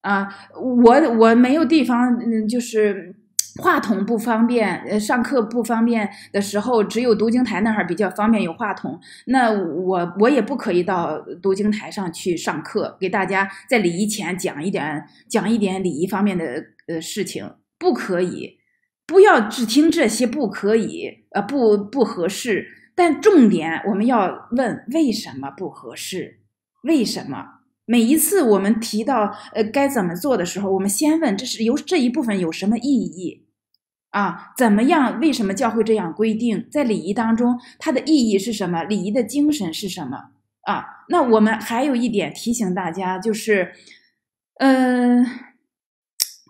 啊，我我没有地方，嗯，就是。话筒不方便，呃，上课不方便的时候，只有读经台那儿比较方便有话筒。那我我也不可以到读经台上去上课，给大家在礼仪前讲一点讲一点礼仪方面的呃事情，不可以，不要只听这些，不可以，呃，不不合适。但重点我们要问为什么不合适，为什么？每一次我们提到呃该怎么做的时候，我们先问这是由这一部分有什么意义啊？怎么样？为什么教会这样规定？在礼仪当中，它的意义是什么？礼仪的精神是什么啊？那我们还有一点提醒大家就是，嗯，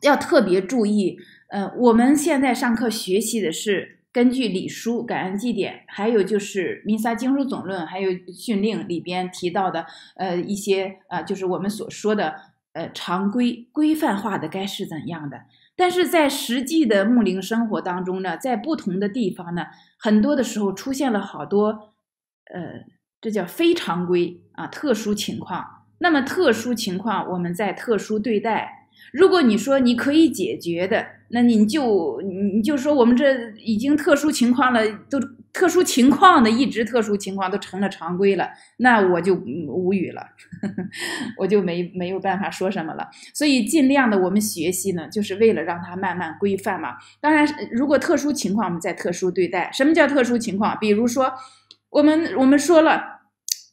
要特别注意，嗯，我们现在上课学习的是。根据礼书、感恩祭典，还有就是弥撒经书总论，还有训令里边提到的，呃，一些啊，就是我们所说的，呃，常规、规范化的该是怎样的。但是在实际的牧灵生活当中呢，在不同的地方呢，很多的时候出现了好多，呃，这叫非常规啊，特殊情况。那么特殊情况，我们在特殊对待。如果你说你可以解决的，那你就你就说我们这已经特殊情况了，都特殊情况的，一直特殊情况都成了常规了，那我就无语了，我就没没有办法说什么了。所以尽量的我们学习呢，就是为了让它慢慢规范嘛。当然，如果特殊情况，我们再特殊对待。什么叫特殊情况？比如说，我们我们说了。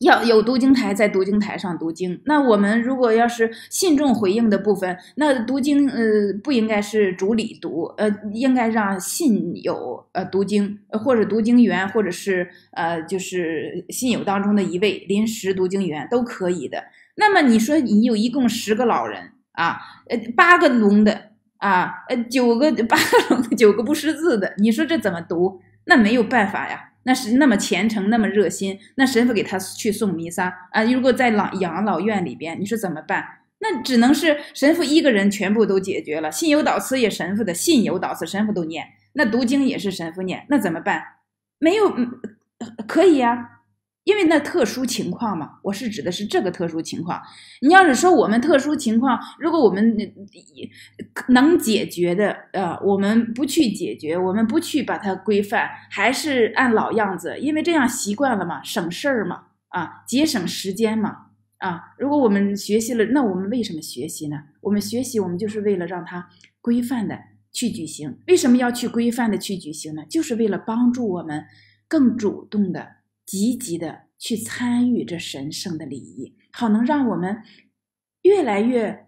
要有读经台，在读经台上读经。那我们如果要是信众回应的部分，那读经呃不应该是主理读，呃应该让信友呃读经，或者读经员，或者是呃就是信友当中的一位临时读经员都可以的。那么你说你有一共十个老人啊，呃八个聋的啊，呃九个八个聋的九个不识字的，你说这怎么读？那没有办法呀。那是那么虔诚，那么热心，那神父给他去送弥撒啊！如果在老养老院里边，你说怎么办？那只能是神父一个人全部都解决了。信有导词也神父的，信有导词神父都念，那读经也是神父念，那怎么办？没有，可以啊。因为那特殊情况嘛，我是指的是这个特殊情况。你要是说我们特殊情况，如果我们能解决的，呃，我们不去解决，我们不去把它规范，还是按老样子，因为这样习惯了嘛，省事儿嘛，啊，节省时间嘛，啊，如果我们学习了，那我们为什么学习呢？我们学习，我们就是为了让它规范的去举行。为什么要去规范的去举行呢？就是为了帮助我们更主动的。积极的去参与这神圣的礼仪，好能让我们越来越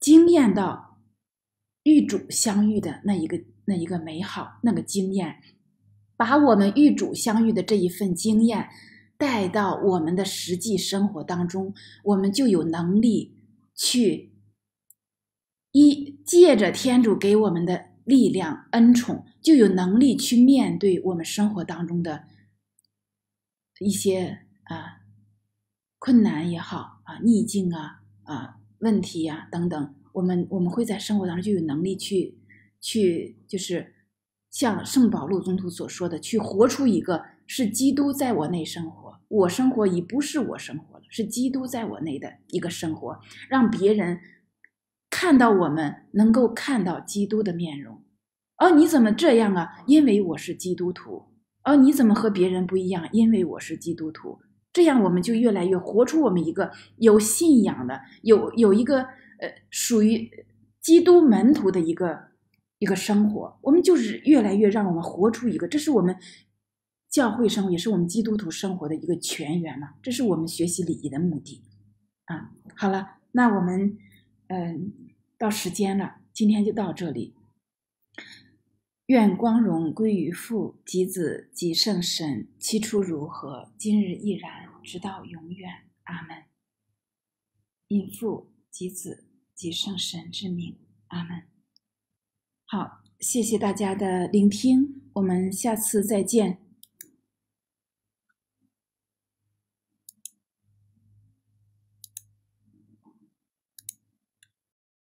惊艳到与主相遇的那一个那一个美好，那个经验，把我们与主相遇的这一份经验带到我们的实际生活当中，我们就有能力去一借着天主给我们的力量恩宠，就有能力去面对我们生活当中的。一些啊困难也好啊逆境啊啊问题呀等等，我们我们会在生活当中就有能力去去，就是像圣保禄宗徒所说的，去活出一个是基督在我内生活，我生活已不是我生活了，是基督在我内的一个生活，让别人看到我们能够看到基督的面容。哦，你怎么这样啊？因为我是基督徒。哦，你怎么和别人不一样？因为我是基督徒，这样我们就越来越活出我们一个有信仰的，有有一个呃属于基督门徒的一个一个生活。我们就是越来越让我们活出一个，这是我们教会生，也是我们基督徒生活的一个全员嘛。这是我们学习礼仪的目的啊。好了，那我们嗯到时间了，今天就到这里。愿光荣归于父及子及圣神，起初如何，今日亦然，直到永远。阿门。因父及子及圣神之名，阿门。好，谢谢大家的聆听，我们下次再见。